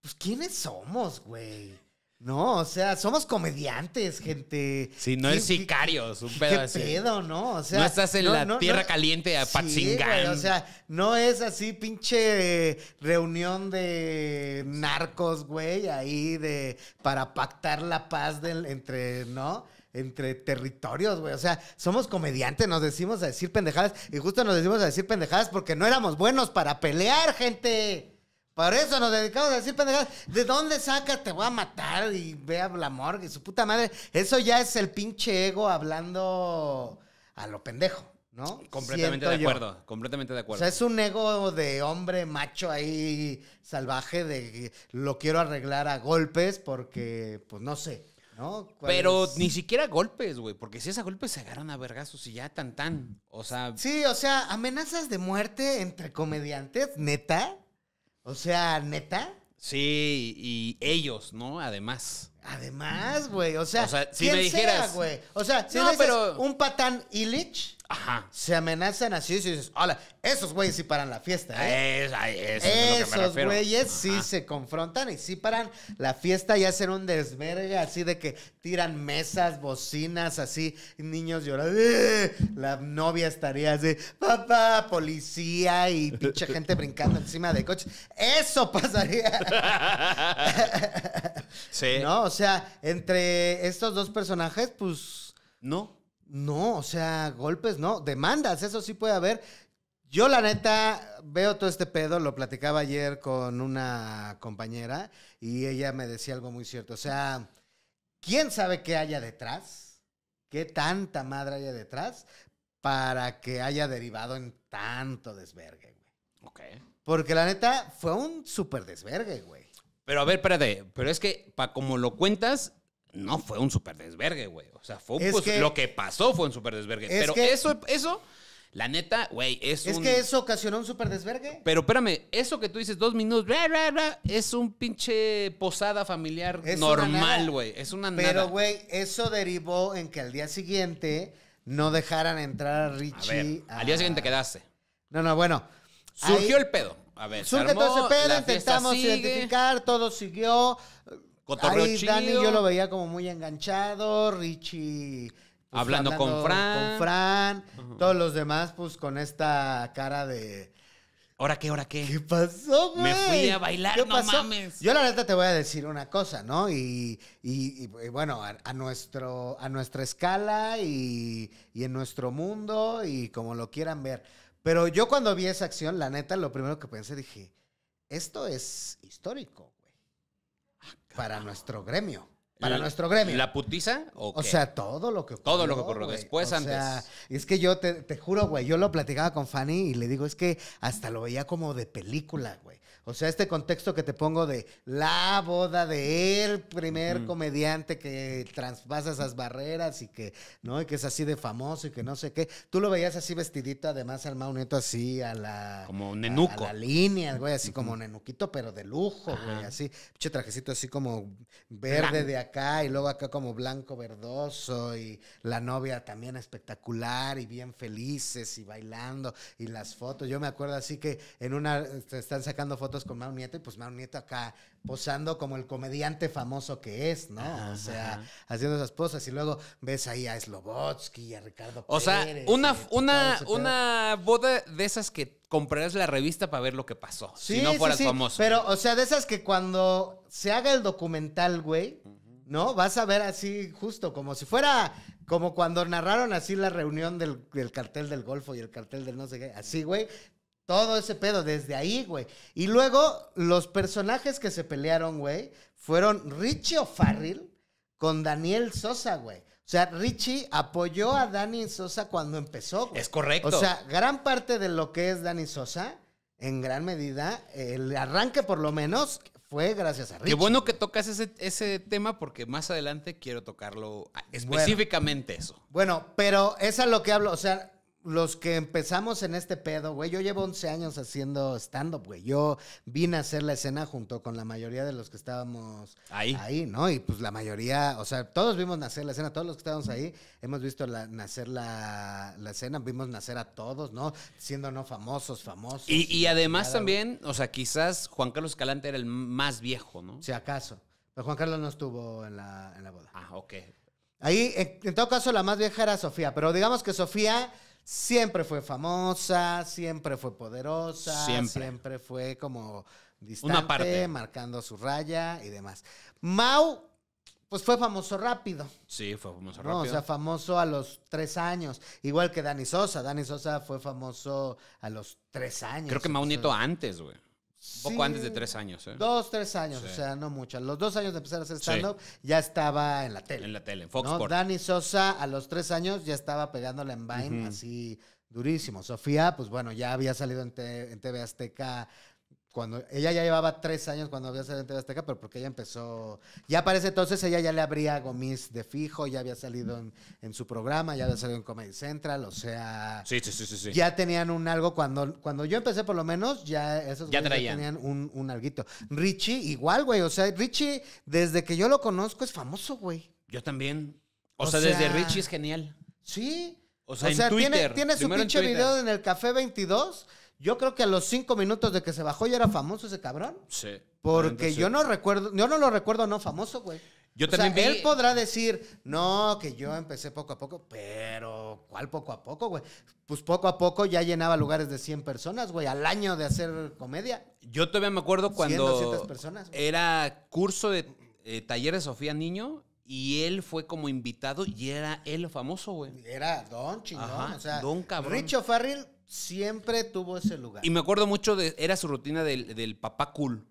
pues, ¿quiénes somos, güey? No, o sea, somos comediantes, gente. Sí, no es sicarios, un pedo qué así. pedo, ¿no? O sea, no estás en la tierra caliente a sí, o sea, no es así pinche reunión de narcos, güey, ahí de para pactar la paz entre, ¿no? entre territorios, güey. O sea, somos comediantes, nos decimos a decir pendejadas y justo nos decimos a decir pendejadas porque no éramos buenos para pelear, gente. Por eso nos dedicamos a decir pendejadas. ¿De dónde saca? Te voy a matar y ve a la morgue, su puta madre. Eso ya es el pinche ego hablando a lo pendejo, ¿no? Completamente de acuerdo, completamente de acuerdo. O sea, es un ego de hombre macho ahí salvaje de lo quiero arreglar a golpes porque, pues no sé. ¿no? Pero ni siquiera golpes, güey, porque si es a golpes se agarran a vergazos y ya tan tan. O sea. Sí, o sea, amenazas de muerte entre comediantes, neta. O sea, neta. Sí, y ellos, ¿no? Además. Además, güey. O sea, o sea si me dijeras, güey. O sea, si no, pero... un patán Illich Ajá. Se amenazan así y dices, hola, esos güeyes sí paran la fiesta, ¿eh? eso esos güeyes sí se confrontan y sí paran la fiesta y hacen un desvergue así de que tiran mesas, bocinas, así, niños llorando. Eh", la novia estaría así, papá, policía y pinche gente brincando encima de coches. Eso pasaría. sí. No, o sea, entre estos dos personajes, pues. No. No, o sea, golpes no, demandas, eso sí puede haber. Yo la neta veo todo este pedo, lo platicaba ayer con una compañera y ella me decía algo muy cierto. O sea, ¿quién sabe qué haya detrás? ¿Qué tanta madre haya detrás para que haya derivado en tanto desvergue, güey? Ok. Porque la neta fue un súper desvergue, güey. Pero a ver, espérate, pero es que para como lo cuentas, no fue un super desvergue, güey. O sea, fue lo que pasó fue un super desvergue. pero eso, eso, la neta, güey, es, es que eso ocasionó un super desvergue. Pero espérame, eso que tú dices dos minutos, bla, es un pinche posada familiar normal, güey. Es una nada. Pero, güey, eso derivó en que al día siguiente no dejaran entrar a Richie. Al día siguiente quedaste. No, no, bueno. Surgió el pedo. A ver, surge todo ese pedo, intentamos identificar, todo siguió Ahí Dani yo lo veía como muy enganchado, Richie... Pues, hablando, con Fran. Con Fran. Todos los demás, pues, con esta cara de... ¿Ahora qué? ¿Ahora qué? ¿Qué pasó, güey? Me fui a bailar, no mames. Yo la neta te voy a decir una cosa, ¿no? Y, bueno, a, nuestro, a nuestra escala y, y, en nuestro mundo y como lo quieran ver. Pero yo cuando vi esa acción, la neta, lo primero que pensé, dije, esto es histórico para nuestro gremio. Para nuestro gremio. ¿La putiza? O, o sea, todo lo que ocurrió. Todo lo que ocurrió después, o antes. es que yo te, te juro, güey, yo lo platicaba con Fanny y le digo, es que hasta lo veía como de película, güey. O sea, este contexto que te pongo de la boda de él, primer comediante que traspasa esas barreras y que, ¿no? Y que es así de famoso y que no sé qué. Tú lo veías así vestidito, además al mauneto así a la... Como nenuco. A, la línea, güey, así como nenuquito, pero de lujo, güey, así. Pinche trajecito así como verde de acá y luego acá como blanco verdoso y la novia también espectacular y bien felices y bailando y las fotos. Yo me acuerdo así que en una, este, están sacando fotos con Mau Nieto y pues Mau Nieto acá posando como el comediante famoso que es, ¿no? o sea, haciendo esas posas y luego ves ahí a Slobotsky y a Ricardo o O sea, una, una, una boda de esas que comprarás la revista para ver lo que pasó, si no fueras famoso. Pero, o sea, de esas que cuando se haga el documental, güey, ¿no? Vas a ver así justo, como si fuera, como cuando narraron así la reunión del, del, cartel del Golfo y el cartel del no sé qué, así, güey, todo ese pedo, desde ahí, güey. Y luego, los personajes que se pelearon, güey, fueron Richie O'Farrill con Daniel Sosa, güey. O sea, Richie apoyó a Dani Sosa cuando empezó, güey. Es correcto. O sea, gran parte de lo que es Dani Sosa, en gran medida, el arranque por lo menos fue gracias a Richie. Qué bueno que tocas ese, tema porque más adelante quiero tocarlo específicamente eso. Bueno, pero es a lo que hablo, o sea, los que empezamos en este pedo, güey, yo llevo 11 años haciendo stand-up, güey. Yo vine a hacer la escena junto con la mayoría de los que estábamos ahí. ¿no? Y pues la mayoría, o sea, todos vimos nacer la escena, todos los que estábamos ahí, hemos visto nacer la, escena, vimos nacer a todos, ¿no? Siendo no famosos, famosos. Y, además también, o sea, quizás Juan Carlos Calante era el más viejo, ¿no? Si acaso. Pero Juan Carlos no estuvo en la, boda. Ah, ok. Ahí, en todo caso, la más vieja era Sofía, pero digamos que Sofía siempre fue famosa, siempre fue poderosa, siempre, fue como distante, marcando su raya y demás. Mau, pues fue famoso rápido. Sí, fue famoso rápido. o sea, famoso a los tres años. Igual que Dani Sosa. Dani Sosa fue famoso a los tres años. Creo que Mau Nieto antes, güey. Un poco antes de tres años. ¿eh? Dos, tres años, o sea, no mucho. los dos años de empezar a hacer stand-up, ya estaba en la tele. En la tele, en Fox ¿no? Dani Sosa, a los tres años, ya estaba pegándole en Vine, así durísimo. Sofía, pues bueno, ya había salido en, en TV Azteca cuando ella ya llevaba tres años cuando había salido en TV Azteca, pero porque ella empezó, ya parece entonces ella ya le abría Gomis de fijo, ya había salido en, su programa, ya había salido en Comedy Central, o sea, sí, sí, sí, sí, ya tenían un algo cuando cuando yo empecé por lo menos ya esos ya, tenían un, un alguito. Richie igual, güey, o sea, Richie desde que yo lo conozco es famoso, güey. Yo también. O, sea, desde Richie es genial. Sí. O sea, tiene, su pinche video en el Café 22 yo creo que a los cinco minutos de que se bajó ya era famoso ese cabrón. Sí. Porque yo no recuerdo, yo no lo recuerdo no famoso, güey. Yo también él podrá decir, no, que yo empecé poco a poco, pero ¿cuál poco a poco, güey? Pues poco a poco ya llenaba lugares de 100 personas, güey, al año de hacer comedia. Yo todavía me acuerdo cuando 100, personas, era curso de eh, taller de Sofía Niño y él fue como invitado y era él famoso, güey. Era don chingón, o sea, don cabrón. Richo Farrell siempre tuvo ese lugar. Y me acuerdo mucho de, era su rutina del, del papá cool.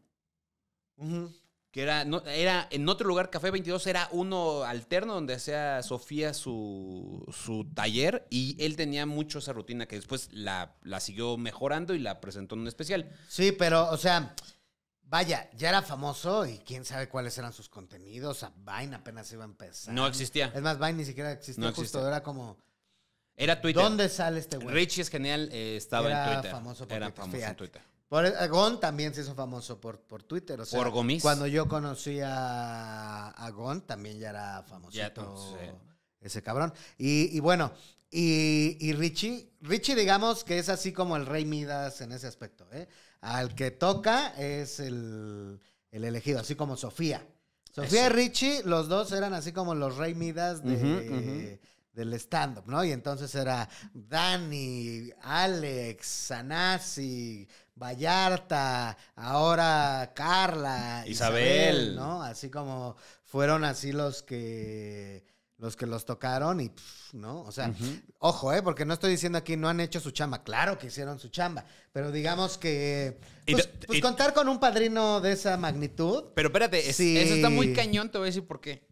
Que era, no, era en otro lugar, Café 22, era uno alterno donde hacía Sofía su, su taller y él tenía mucho esa rutina que después la, la siguió mejorando y la presentó en un especial. Sí, pero, o sea, Vaya, ya era famoso y quién sabe cuáles eran sus contenidos. A sea, Vine apenas iba a empezar. No existía. Es más, Vine ni siquiera existía. No existía. justo era como era Twitter. ¿Dónde sale este güey? Richie es genial, eh, estaba en Twitter. Famoso era famoso por Twitter. Por, e, Gon también se hizo famoso por, Twitter. por Gomis. Cuando yo conocí a, Gon, también ya era famosito pues, ese cabrón. Y, bueno, y, Richie, Richie digamos que es así como el rey Midas en ese aspecto. ¿eh? Al que toca es el, elegido, así como Sofía. Sofía y Richie, los dos eran así como los rey Midas de del stand-up, ¿no? Y entonces era Dani, Alex, Sanasi, Vallarta, ahora Carla, Isabel, ¿no? Así como fueron así los que los que los tocaron y, ¿no? O sea, ojo, ¿eh? Porque no estoy diciendo aquí no han hecho su chamba. Claro que hicieron su chamba, pero digamos que... Pues, pues contar con un padrino de esa magnitud. Pero espérate, eso está muy cañón, te voy a decir por qué.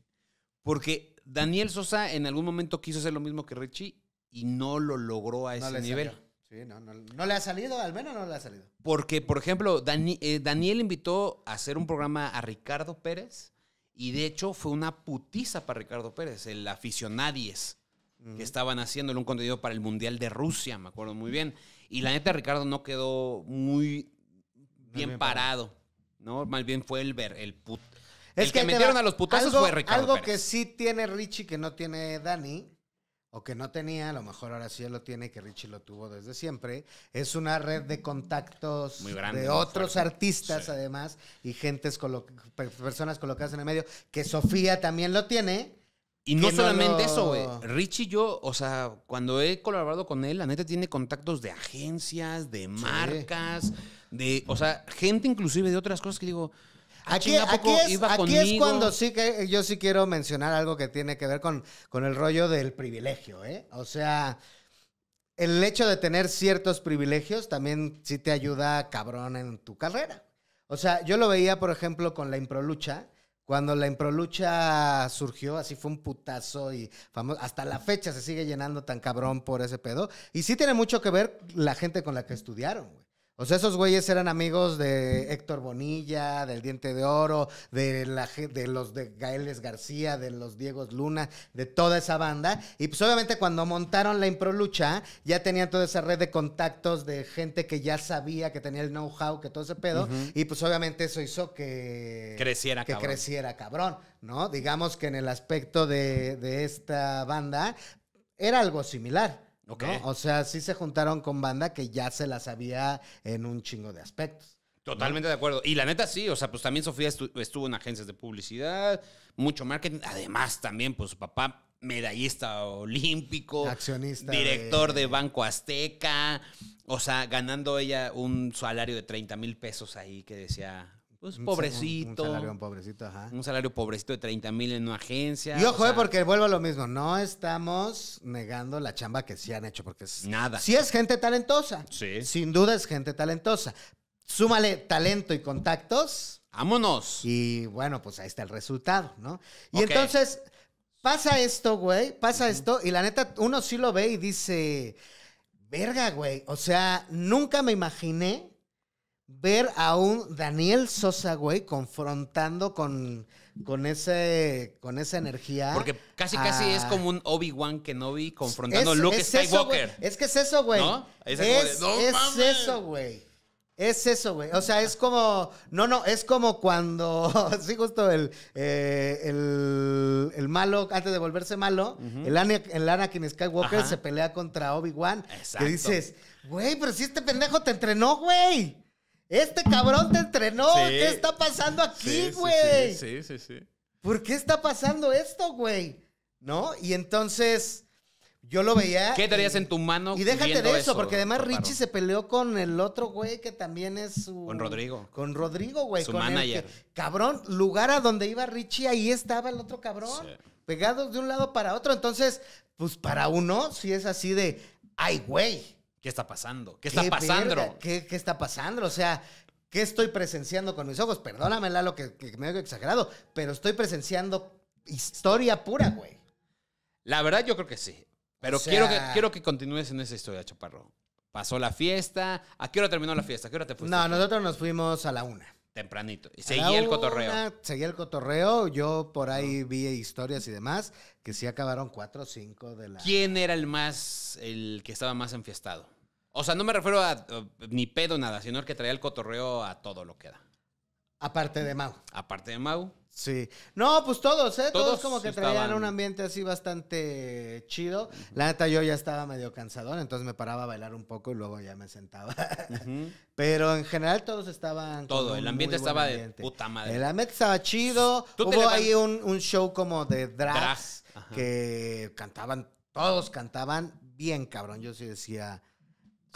Porque Daniel Sosa en algún momento quiso hacer lo mismo que Richie y no lo logró a ese nivel. no, le ha salido, al menos no le ha salido. Porque, por ejemplo, eh, Daniel invitó a hacer un programa a Ricardo Pérez y de hecho fue una putiza para Ricardo Pérez, el aficionadies que estaban haciéndole un contenido para el Mundial de Rusia, me acuerdo muy bien. Y la neta, Ricardo no quedó muy bien, parado, ¿no? Más bien fue el, ver, el, put, es que, me dieron a los putazos algo, Algo que sí tiene Richie que no tiene Dani, o que no tenía, a lo mejor ahora sí lo tiene, que Richie lo tuvo desde siempre, es una red de contactos de otros artistas además y gentes personas colocadas en el medio, que Sofía también lo tiene. Y no solamente eso, Richie yo, o sea, cuando he colaborado con él, la neta tiene contactos de agencias, de marcas, de, o sea, gente inclusive de otras cosas que digo, Ah, aquí, es, cuando sí que eh, yo sí quiero mencionar algo que tiene que ver con, con el rollo del privilegio, ¿eh? O sea, el hecho de tener ciertos privilegios también sí te ayuda cabrón en tu carrera. O sea, yo lo veía, por ejemplo, con la improlucha. Cuando la improlucha surgió, así fue un putazo y famoso. Hasta la fecha se sigue llenando tan cabrón por ese pedo. Y sí tiene mucho que ver la gente con la que estudiaron, güey. O sea, esos güeyes eran amigos de Héctor Bonilla, del Diente de Oro, de, la, de los de Gaeles García, de los Diegos Luna, de toda esa banda. Y pues obviamente cuando montaron la Improlucha, ya tenían toda esa red de contactos de gente que ya sabía que tenía el know-how, que todo ese pedo. Y pues obviamente eso hizo que... Creciera que cabrón. creciera cabrón, ¿no? Digamos que en el aspecto de, de esta banda era algo similar. O sea, sí se juntaron con banda que ya se las había en un chingo de aspectos. Totalmente de acuerdo. Y la neta sí, o sea, pues también Sofía estuvo en agencias de publicidad, mucho marketing. Además, también, pues su papá, medallista olímpico, accionista, director de... de Banco Azteca. O sea, ganando ella un salario de 30 mil pesos ahí que decía, pues, pobrecito. Un, salario pobrecito, ajá. Un salario pobrecito de 30 mil en una agencia. Y ojo, eh, porque vuelvo a lo mismo. No estamos negando la chamba que sí han hecho, porque es. Nada. Sí es gente talentosa. Sí. Sin duda es gente talentosa. Súmale talento y contactos. Vámonos. Y bueno, pues ahí está el resultado, ¿no? Y entonces pasa esto, güey. Pasa esto. Y la neta, uno sí lo ve y dice. Verga, güey. O sea, nunca me imaginé ver a un Daniel Sosa, güey, confrontando con, con, ese, con esa energía. Porque casi, casi es como un Obi-Wan Kenobi confrontando a Luke es Skywalker. es que es eso, güey. Es, eso, güey. Es eso, güey. O sea, es como. No, no, es como cuando. sí, justo eh, el, el, malo, antes de volverse malo, el, Ana, el, Anakin Skywalker se pelea contra Obi-Wan. Y dices, güey, pero si este pendejo te entrenó, güey. Este cabrón te entrenó. ¿Qué está pasando aquí, güey? Sí sí, sí, ¿Por qué está pasando esto, güey? ¿No? Y entonces yo lo veía. ¿Qué tenías en tu mano? Y déjate de eso, porque además Richie se peleó con el otro güey que también es su. Con Rodrigo. Con Rodrigo, güey. Su manager. cabrón, lugar a donde iba Richie, ahí estaba el otro cabrón. Sí. Pegados de un lado para otro. Entonces, pues para uno, si es así de. Ay, güey ¿Qué está pasando? ¿Qué está pasando? ¿qué, está pasando? O sea, ¿qué estoy presenciando con mis ojos? Perdóname, Lalo, que, que me veo exagerado, pero estoy presenciando historia pura, güey. La verdad, yo creo que sí. Pero quiero, que, quiero que continúes en esa historia, Chaparro. Pasó la fiesta. ¿A qué hora terminó la fiesta? ¿A qué hora te fuiste? No, nosotros nos fuimos a la una. Tempranito. Y seguí el cotorreo. Seguí el cotorreo. Yo por ahí vi historias y demás que sí acabaron cuatro o cinco de la. ¿Quién era el más, el que estaba más enfiestado? O sea, no me refiero a, ni pedo nada, sino que traía el cotorreo a todo lo que da. Aparte de Mau. Aparte de Mau. Sí. No, pues todos, ¿eh? Todos, como que traían un ambiente así bastante chido. La neta, yo ya estaba medio cansadón, entonces me paraba a bailar un poco y luego ya me sentaba. Pero en general todos estaban. Todo, el ambiente estaba de puta madre. El ambiente estaba chido. Hubo ahí un, un, show como de drags que cantaban, todos cantaban bien cabrón. Yo sí decía.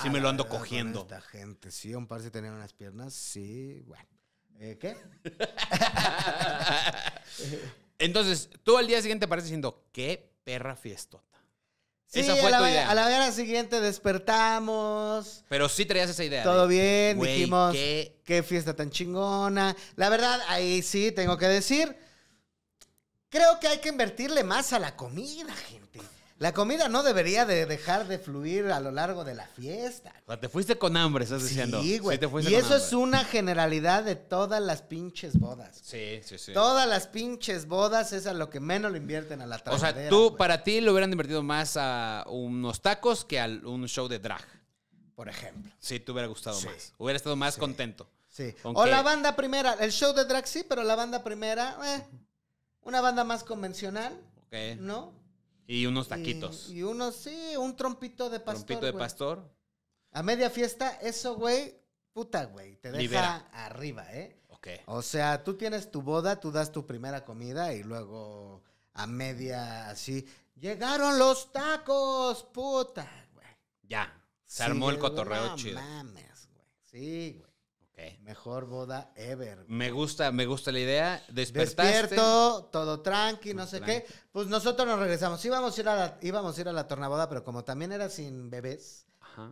Sí me ah, lo ando cogiendo. Esta gente, sí, un par si tenía unas piernas, sí, bueno. ¿Eh, ¿Qué? Entonces, tú al día siguiente apareces diciendo, qué perra fiestota. Sí, fue a, la, mañana siguiente despertamos. Pero sí traías esa idea. Todo bien, dijimos, qué fiesta tan chingona. La verdad, ahí sí tengo que decir, creo que hay que invertirle más a la comida, gente. La comida no debería de dejar de fluir a lo largo de la fiesta. O te fuiste con hambre, estás diciendo. Sí, güey. y eso es una generalidad de todas las pinches bodas. Sí, sí, sí. Todas las pinches bodas es a lo que menos le invierten a la tarde. O sea, tú, para ti, lo hubieran invertido más a unos tacos que a un show de drag. Por ejemplo. Sí, te hubiera gustado más. Hubiera estado más contento. Sí. O la banda primera. El show de drag sí, pero la banda primera, eh, una banda más convencional. Ok. ¿No? Y unos taquitos. Y, unos, sí, un trompito de pastor. Trompito de pastor. A media fiesta, eso, güey, puta, güey, te deja arriba, ¿eh? Ok. O sea, tú tienes tu boda, tú das tu primera comida y luego a media así, llegaron los tacos, puta, güey. Ya, se armó el cotorreo no chido. mames, güey. Sí, güey. Mejor boda ever. Me gusta, me gusta la idea. Despertaste. Despierto, todo tranqui, no sé qué. Pues nosotros nos regresamos. Íbamos a ir a la, íbamos ir a la tornaboda, pero como también era sin bebés.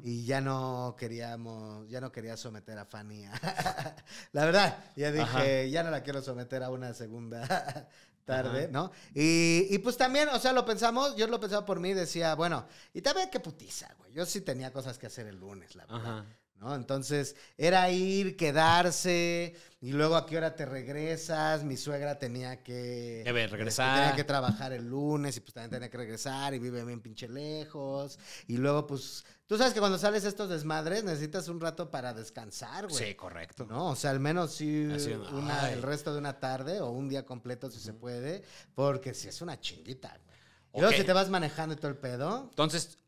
Y ya no queríamos, ya no quería someter a Fanny. la verdad, ya dije, ya no la quiero someter a una segunda tarde, ¿no? Y, pues también, o sea, lo pensamos, yo lo pensaba por mí, decía, bueno, y también qué putiza, güey. Yo sí tenía cosas que hacer el lunes, la verdad. ¿no? Entonces era ir, quedarse, y luego a qué hora te regresas. Mi suegra tenía que... Debe este, regresar. Tenía que trabajar el lunes y pues también tenía que regresar y vive bien pinche lejos. Y luego pues... Tú sabes que cuando sales estos desmadres necesitas un rato para descansar, güey. Sí, correcto. No, o sea, al menos sí el resto de una tarde o un día completo si se puede, porque si es una chinguita, güey. Y luego si te vas manejando todo el pedo. Entonces,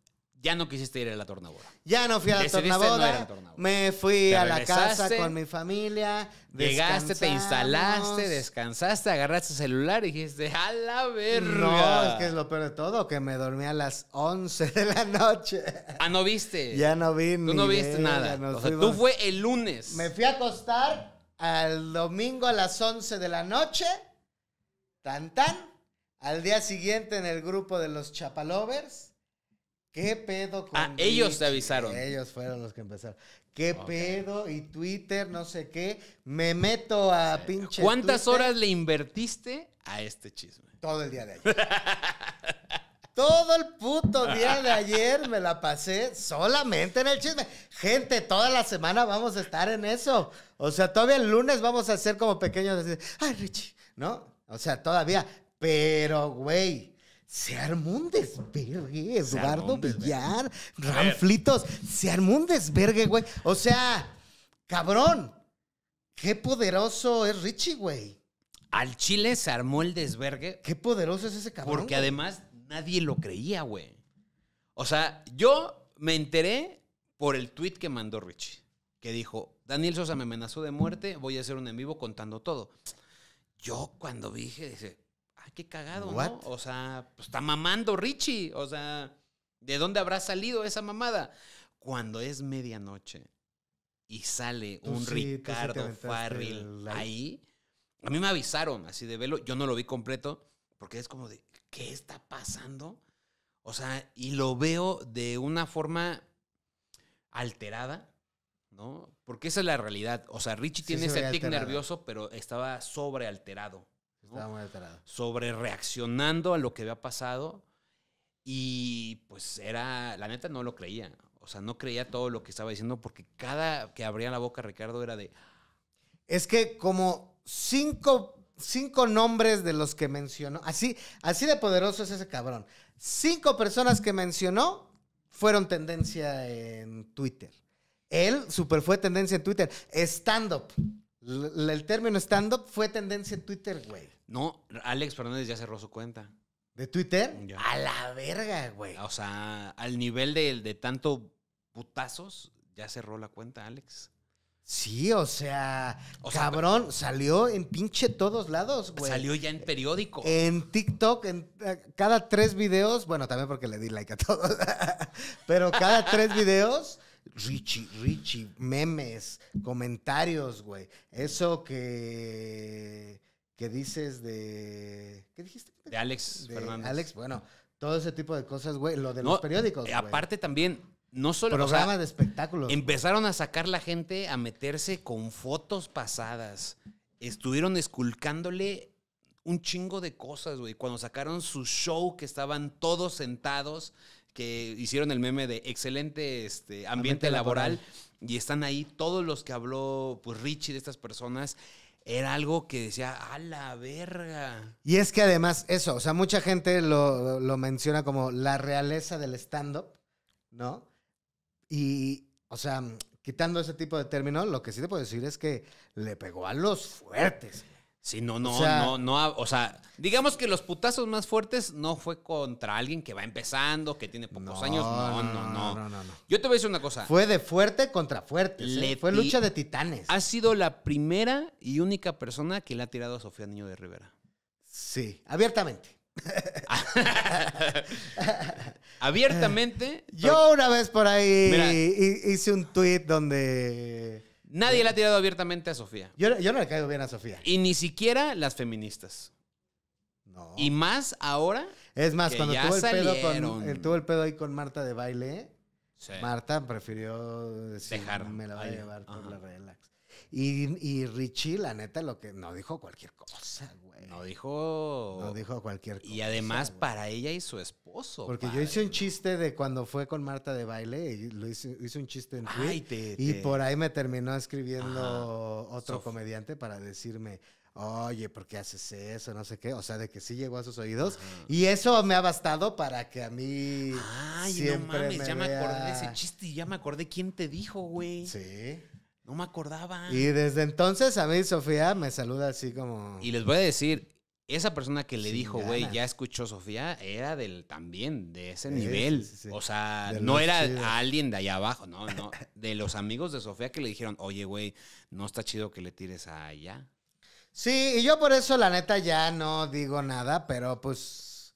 ya no quisiste ir a la tornaboda. Ya no fui a la tornaboda. no Me fui a la casa con mi familia. Llegaste, te instalaste, descansaste, agarraste el celular y dijiste, a la verga. No, es que es lo peor de todo, que me dormí a las 11 de la noche. Ah, no viste. Ya no vi Tú no viste nada. tú fue el lunes. Me fui a acostar al domingo a las 11 de la noche. Tan tan. Al día siguiente en el grupo de los Chapalovers ¿Qué pedo con Ah, ellos te avisaron. Ellos fueron los que empezaron. ¿Qué pedo? Y Twitter, no sé qué. Me meto a pinche. ¿Cuántas horas le invertiste a este chisme? Todo el día de ayer. Todo el puto día de ayer me la pasé solamente en el chisme. Gente, toda la semana vamos a estar en eso. O sea, todavía el lunes vamos a ser como pequeños. Ay, Richie, ¿no? O sea, todavía. Pero, güey, se armó un desvergue, Eduardo Villar, Ramflitos. Se armó un desvergue, güey. O sea, cabrón, qué poderoso es Richie, güey. Al Chile se armó el desvergue. Qué poderoso es ese cabrón. Porque además nadie lo creía, güey. O sea, yo me enteré por el tweet que mandó Richie, que dijo, Daniel Sosa me amenazó de muerte, voy a hacer un en vivo contando todo. Yo cuando dije, Ah, qué cagado, ¿no? O sea, pues, está mamando Richie, o sea, ¿de dónde habrá salido esa mamada? Cuando es medianoche y sale un Ricardo Farril ahí, a mí me avisaron así de velo, yo no lo vi completo, porque es como de, ¿qué está pasando? O sea, y lo veo de una forma alterada, ¿no? Porque esa es la realidad. O sea, Richie tiene ese tic nervioso, pero estaba sobrealterado. Sobre reaccionando a lo que había pasado. Y pues era, la neta no lo creía. O sea, no creía todo lo que estaba diciendo porque cada que abría la boca Ricardo era de... Es que como cinco, cinco nombres de los que mencionó, así, así de poderoso es ese cabrón. Cinco personas que mencionó fueron tendencia en Twitter. Él super fue tendencia en Twitter. Stand-up. El término stand-up fue tendencia en Twitter, güey. No, Alex Fernández ya cerró su cuenta. ¿De Twitter? A la verga, güey. O sea, al nivel de, de tanto putazos, ya cerró la cuenta, Alex. Sí, o sea, cabrón, salió en pinche todos lados, güey. Salió ya en periódico. En TikTok, en eh, cada tres videos, bueno, también porque le di like a todos, pero cada tres videos, Richie, Richie, memes, comentarios, güey. Eso que que dices de. ¿Qué dijiste? De Alex de Alex, bueno, todo ese tipo de cosas, güey. Lo de los periódicos. aparte también, no solo. Programas de espectáculos. Empezaron a sacar la gente a meterse con fotos pasadas. Estuvieron esculcándole un chingo de cosas, güey. Cuando sacaron su show que estaban todos sentados, que hicieron el meme de excelente este, ambiente, laboral, laboral. Y están ahí todos los que habló pues, Richie de estas personas era algo que decía, a la verga. Y es que además eso, o sea, mucha gente lo, menciona como la realeza del stand-up, ¿no? Y, o sea, quitando ese tipo de término, lo que sí te puedo decir es que le pegó a los fuertes. Sí, no, no, no, no, o sea, digamos que los putazos más fuertes no fue contra alguien que va empezando, que tiene pocos años, no no, no Yo te voy a decir una cosa. Fue de fuerte contra fuerte, ¿eh? fue lucha de titanes. Ha sido la primera y única persona que le ha tirado a Sofía Niño de Rivera. Sí, abiertamente. abiertamente. Yo una vez por ahí hice un tweet donde Nadie le ha tirado abiertamente a Sofía. Yo, no le caído bien a Sofía. Y ni siquiera las feministas. No. Y más ahora. Es más, cuando tuvo el, pedo con, tuvo el pedo ahí con Marta de baile, Marta prefirió decir, me la voy a llevar por la relax. Y, Richie, la neta, lo que no dijo cualquier cosa, no dijo. No dijo cualquier cosa. Y además para ella y su esposo. Porque yo hice un chiste de cuando fue con Marta de baile, y lo hice, un chiste en Twitter. Y por ahí me terminó escribiendo otro comediante para decirme. Oye, ¿por qué haces eso? No sé qué. O sea, de que sí llegó a sus oídos. Y eso me ha bastado para que a mí. Ay, no mames, me ya me acordé ese chiste y ya me acordé quién te dijo, güey. Sí. No me acordaba. Y desde entonces a mí Sofía me saluda así como... Y les voy a decir, esa persona que le dijo, güey, ya escuchó Sofía, era del también, de ese nivel. O sea, no era alguien de allá abajo, no, no. De los amigos de Sofía que le dijeron, oye, güey, no está chido que le tires a allá. Sí, y yo por eso, la neta, ya no digo nada, pero pues.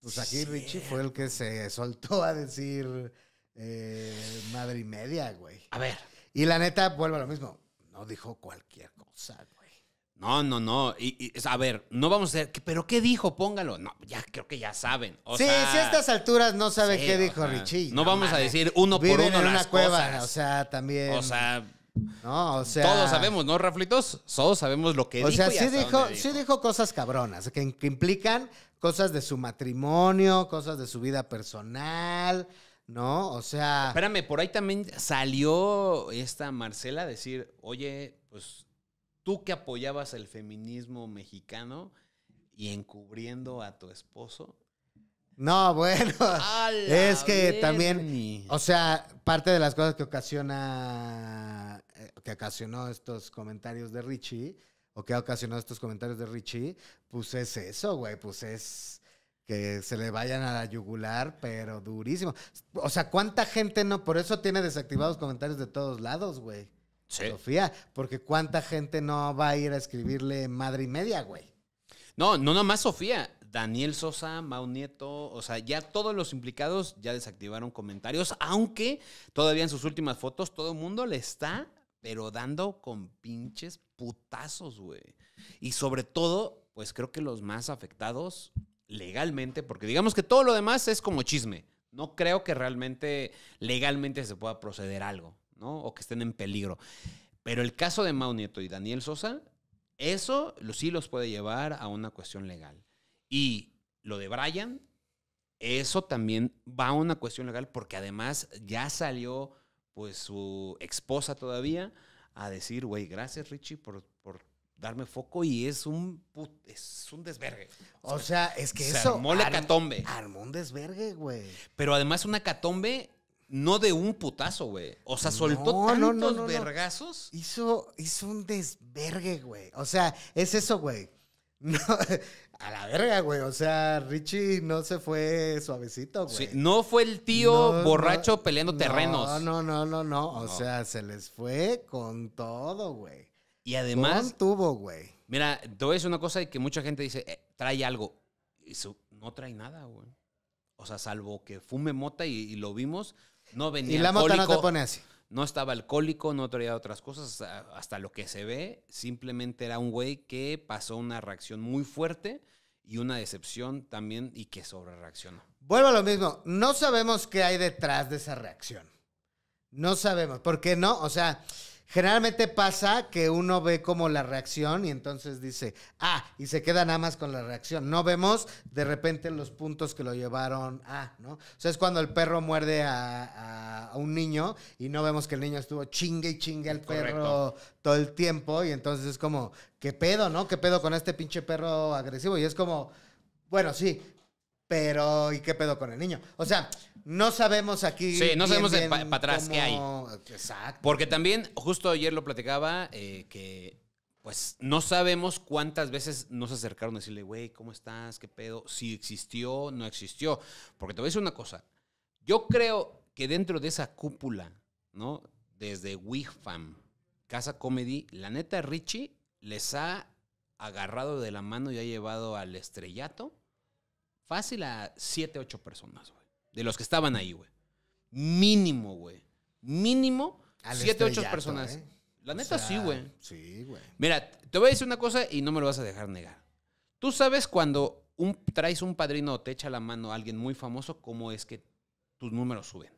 Pues aquí Richie fue el que se soltó a decir eh, madre y media, güey. A ver, y la neta, vuelvo a lo mismo. No dijo cualquier cosa, güey. No, no, no. Y, a ver, no vamos a decir, ¿Pero qué dijo? Póngalo. No, ya creo que ya saben. sí, si a estas alturas no sabe qué dijo Richie. No, vamos a decir uno por uno en una cueva, o sea, también. O sea. No, o sea. Todos sabemos, ¿no, Raflitos? Todos sabemos lo que dijo. O sea, sí dijo, sí dijo cosas cabronas, que implican cosas de su matrimonio, cosas de su vida personal. ¿no? O sea... Espérame, por ahí también salió esta Marcela a decir, oye, pues tú que apoyabas el feminismo mexicano y encubriendo a tu esposo. No, bueno, es que también, o sea, parte de las cosas que ocasiona, eh, que ocasionó estos comentarios de Richie, o que ha ocasionado estos comentarios de Richie, pues es eso, güey, pues es que se le vayan a la yugular, pero durísimo. O sea, ¿cuánta gente no? Por eso tiene desactivados comentarios de todos lados, güey. Sofía, porque ¿cuánta gente no va a ir a escribirle madre y media, güey? No, no nomás Sofía. Daniel Sosa, Mau Nieto, o sea, ya todos los implicados ya desactivaron comentarios, aunque todavía en sus últimas fotos todo el mundo le está, pero dando con pinches putazos, güey. Y sobre todo, pues creo que los más afectados legalmente, porque digamos que todo lo demás es como chisme. No creo que realmente legalmente se pueda proceder algo, ¿no? O que estén en peligro. Pero el caso de Mau Nieto y Daniel Sosa, eso sí los puede llevar a una cuestión legal. Y lo de Brian, eso también va a una cuestión legal porque además ya salió pues su esposa todavía a decir, güey, gracias Richie por, darme foco y es un es un desvergue. O sea, es que Se eso. Armó la catombe. Armó un desvergue, güey. Pero además una catombe no de un putazo, güey. O sea, soltó tantos vergazos. Hizo, hizo un desvergue, güey. O sea, es eso, güey. a la verga, güey. O sea, Richie no se fue suavecito, güey. no fue el tío borracho peleando terrenos. No, no, no, no, no. O sea, se les fue con todo, güey. Y además. tuvo güey. Mira, todo es una cosa que mucha gente dice, eh, trae algo. y no trae nada, güey. O sea, salvo que fume mota y, lo vimos, no venía. Y la alcohólico, no te pone así. No estaba alcohólico, no traía otras cosas. Hasta lo que se ve, simplemente era un güey que pasó una reacción muy fuerte y una decepción también y que reaccionó. Vuelvo a lo mismo. No sabemos qué hay detrás de esa reacción. No sabemos. ¿Por qué no? O sea. Generalmente pasa que uno ve como la reacción y entonces dice, ah, y se queda nada más con la reacción. No vemos de repente los puntos que lo llevaron a, ah, ¿no? O sea, es cuando el perro muerde a, un niño y no vemos que el niño estuvo chingue y chingue al perro todo el tiempo y entonces es como, ¿qué pedo, no? ¿Qué pedo con este pinche perro agresivo? Y es como, bueno, sí, pero ¿y qué pedo con el niño? O sea, no sabemos aquí. Sí, no sabemos para atrás qué hay. Exacto. Porque también, justo ayer lo platicaba, eh, que pues no sabemos cuántas veces nos acercaron a decirle, güey, ¿cómo estás? ¿Qué pedo? Si existió, no existió. Porque te voy a decir una cosa. Yo creo que dentro de esa cúpula, ¿no? Desde WIFAM, Casa Comedy, la neta Richie les ha agarrado de la mano y ha llevado al estrellato fácil a siete, ocho personas, güey de los que estaban ahí, güey. Mínimo, güey. Mínimo siete siete, ocho personas. ¿eh? La neta sí, güey. Sí, güey. Mira, te voy a decir una cosa y no me lo vas a dejar negar. Tú sabes cuando un, traes un padrino o te echa la mano a alguien muy famoso, cómo es que tus números suben.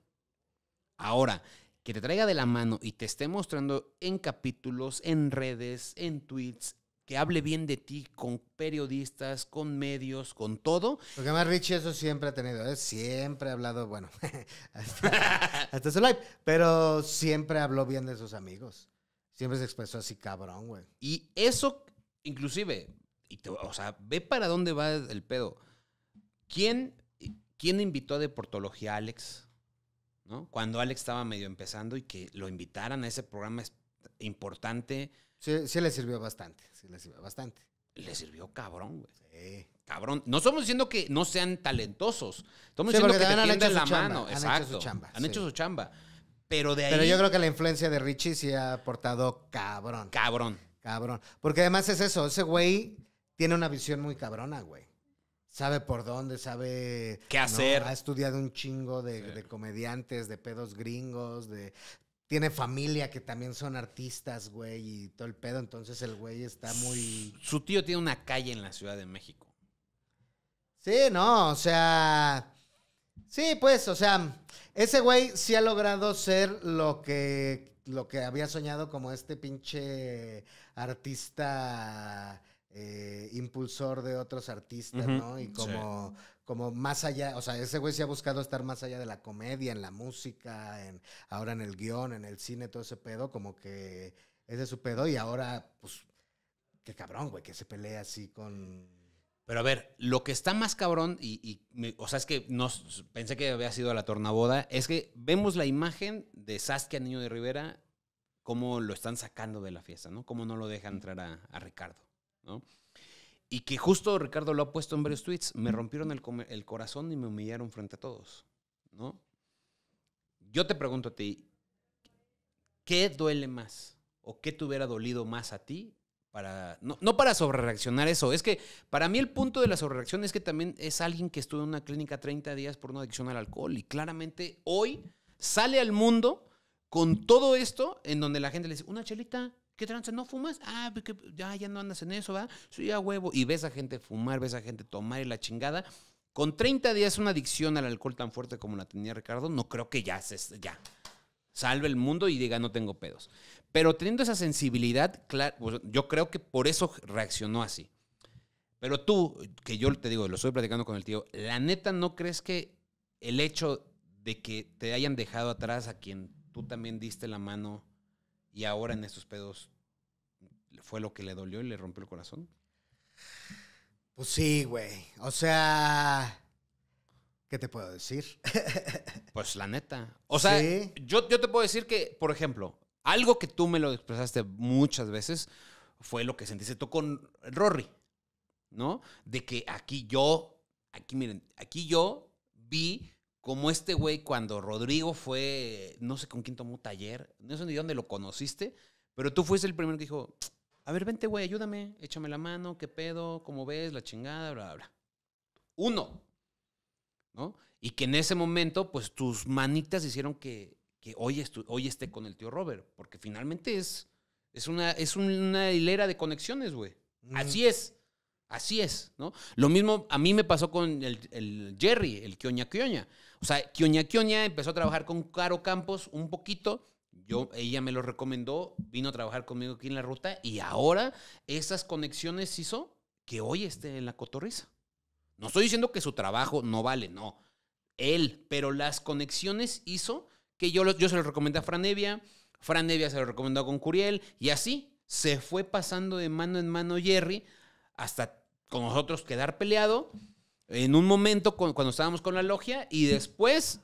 Ahora, que te traiga de la mano y te esté mostrando en capítulos, en redes, en tweets, que hable bien de ti con periodistas, con medios, con todo. Lo que más Richie eso siempre ha tenido, ¿eh? siempre ha hablado, bueno, hasta, live, pero siempre habló bien de sus amigos. Siempre se expresó así cabrón, güey. Y eso, inclusive, o sea, ve para dónde va el pedo. ¿Quién, quién invitó a Deportología a Alex? ¿No? Cuando Alex estaba medio empezando y que lo invitaran a ese programa importante Sí, le sirvió bastante, sí le sirvió bastante. Le sirvió cabrón, güey. Sí. Cabrón. No estamos diciendo que no sean talentosos. Estamos diciendo que te la mano. Han hecho su chamba. Han hecho su chamba. Pero de ahí... Pero yo creo que la influencia de Richie sí ha aportado cabrón. Cabrón. Cabrón. Porque además es eso, ese güey tiene una visión muy cabrona, güey. Sabe por dónde, sabe... ¿Qué hacer? Ha estudiado un chingo de comediantes, de pedos gringos, de tiene familia que también son artistas, güey, y todo el pedo. Entonces el güey está muy. Su tío tiene una calle en la Ciudad de México. Sí, no, o sea. Sí, pues, o sea, ese güey sí ha logrado ser lo que, lo que había soñado como este pinche artista eh, impulsor de otros artistas, ¿no? Y como, como más allá, o sea, ese güey sí ha buscado estar más allá de la comedia, en la música, en ahora en el guión, en el cine, todo ese pedo, como que es de su pedo y ahora, pues, qué cabrón, güey, que se pelea así con... Pero a ver, lo que está más cabrón, y, o sea, es que nos, pensé que había sido la tornaboda, es que vemos la imagen de Saskia Niño de Rivera, cómo lo están sacando de la fiesta, ¿no? Cómo no lo dejan entrar a, a Ricardo, ¿no? Y que justo Ricardo lo ha puesto en varios tweets, me rompieron el, corazón y me humillaron frente a todos, ¿no? Yo te pregunto a ti, ¿qué duele más? ¿O qué te hubiera dolido más a ti? Para, no, no para sobrereaccionar eso, es que para mí el punto de la sobrereacción es que también es alguien que estuvo en una clínica 30 días por una adicción al alcohol y claramente hoy sale al mundo con todo esto en donde la gente le dice, una chelita, ¿Qué tranza? ¿No fumas? Ah, pues ya, ya no andas en eso, ¿va? Sí, a huevo. Y ves a gente fumar, ves a gente tomar y la chingada. Con 30 días una adicción al alcohol tan fuerte como la tenía Ricardo, no creo que ya, se, ya salve el mundo y diga no tengo pedos. Pero teniendo esa sensibilidad, claro, pues, yo creo que por eso reaccionó así. Pero tú, que yo te digo, lo estoy platicando con el tío, la neta no crees que el hecho de que te hayan dejado atrás a quien tú también diste la mano y ahora en estos pedos fue lo que le dolió y le rompió el corazón. Pues sí, güey. O sea, ¿qué te puedo decir? pues la neta. O sea, yo, yo te puedo decir que, por ejemplo, algo que tú me lo expresaste muchas veces fue lo que sentiste tú con Rory, ¿no? De que aquí yo, aquí miren, aquí yo vi como este güey cuando Rodrigo fue, no sé con quién tomó taller, no sé ni dónde lo conociste, pero tú fuiste el primero que dijo, a ver, vente güey, ayúdame, échame la mano, qué pedo, cómo ves, la chingada, bla, bla. Uno, ¿no? Y que en ese momento, pues tus manitas hicieron que, que hoy, hoy esté con el tío Robert, porque finalmente es, es, una, es una hilera de conexiones, güey. Así es. Así es, ¿no? Lo mismo a mí me pasó con el, Jerry, el Kioña Kioña. O sea, Kioña Kioña empezó a trabajar con Caro Campos un poquito. Yo, ella me lo recomendó, vino a trabajar conmigo aquí en la ruta y ahora esas conexiones hizo que hoy esté en la cotorriza. No estoy diciendo que su trabajo no vale, no. Él, pero las conexiones hizo que yo, yo se lo recomendé a Franevia, Franevia se lo recomendó con Curiel y así se fue pasando de mano en mano Jerry hasta con nosotros quedar peleado. En un momento cuando estábamos con la logia y después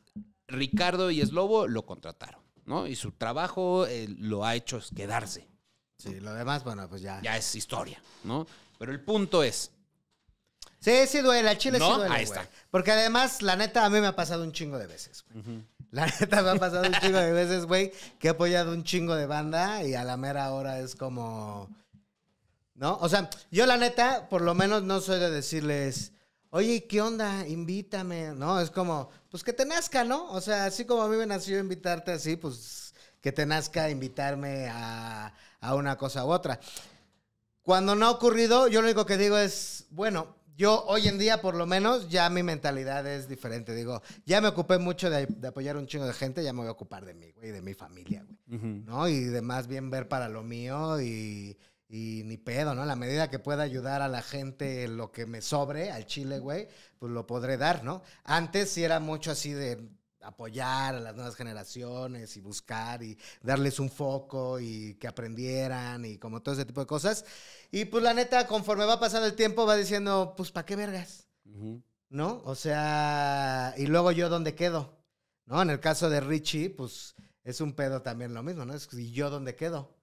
Ricardo y Eslobo lo contrataron, ¿no? Y su trabajo eh, lo ha hecho quedarse. Sí, lo demás, bueno, pues ya. Ya es historia, ¿no? Pero el punto es, Sí, sí duele, chile Ahí está. Porque además, la neta, a mí me ha pasado un chingo de veces, güey. La neta me ha pasado un chingo de veces, güey, que he apoyado un chingo de banda y a la mera hora es como. ¿No? O sea, yo la neta, por lo menos no soy de decirles, oye, ¿qué onda? Invítame, ¿no? Es como, pues que te nazca, ¿no? O sea, así como a mí me nació invitarte así, pues que te nazca invitarme a, una cosa u otra. Cuando no ha ocurrido, yo lo único que digo es, bueno, yo hoy en día por lo menos ya mi mentalidad es diferente. Digo, ya me ocupé mucho de, apoyar a un chingo de gente, ya me voy a ocupar de mí, güey, de mi familia, güey. ¿No? Y de más bien ver para lo mío y, y ni pedo, ¿no? la medida que pueda ayudar a la gente lo que me sobre al chile, güey, pues lo podré dar, ¿no? Antes sí era mucho así de apoyar a las nuevas generaciones y buscar y darles un foco y que aprendieran y como todo ese tipo de cosas. Y pues la neta, conforme va pasando el tiempo, va diciendo, pues, ¿para qué vergas? ¿No? O sea, y luego yo dónde quedo, ¿no? En el caso de Richie, pues es un pedo también lo mismo, ¿no? Es, ¿Y yo dónde quedo?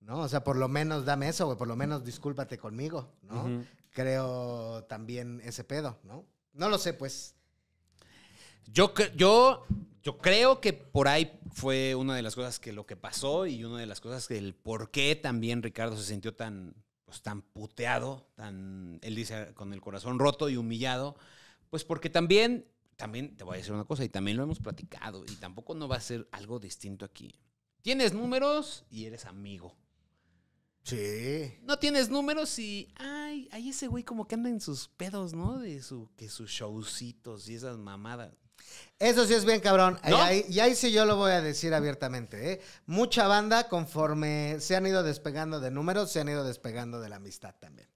¿no? O sea, por lo menos dame eso, güey, por lo menos discúlpate conmigo, ¿no? Creo también ese pedo, ¿no? No lo sé, pues. Yo, yo, yo creo que por ahí fue una de las cosas que lo que pasó y una de las cosas que el por qué también Ricardo se sintió tan, pues, tan puteado, tan, él dice, con el corazón roto y humillado, pues porque también, también te voy a decir una cosa y también lo hemos platicado y tampoco no va a ser algo distinto aquí. Tienes números y eres amigo no tienes números y. Ay, ahí ese güey como que anda en sus pedos, ¿no? De su, que sus showcitos y esas mamadas. Eso sí es bien cabrón. Y, ahí, y, ahí, sí yo lo voy a decir abiertamente. ¿eh? Mucha banda, conforme se han ido despegando de números, se han ido despegando de la amistad también.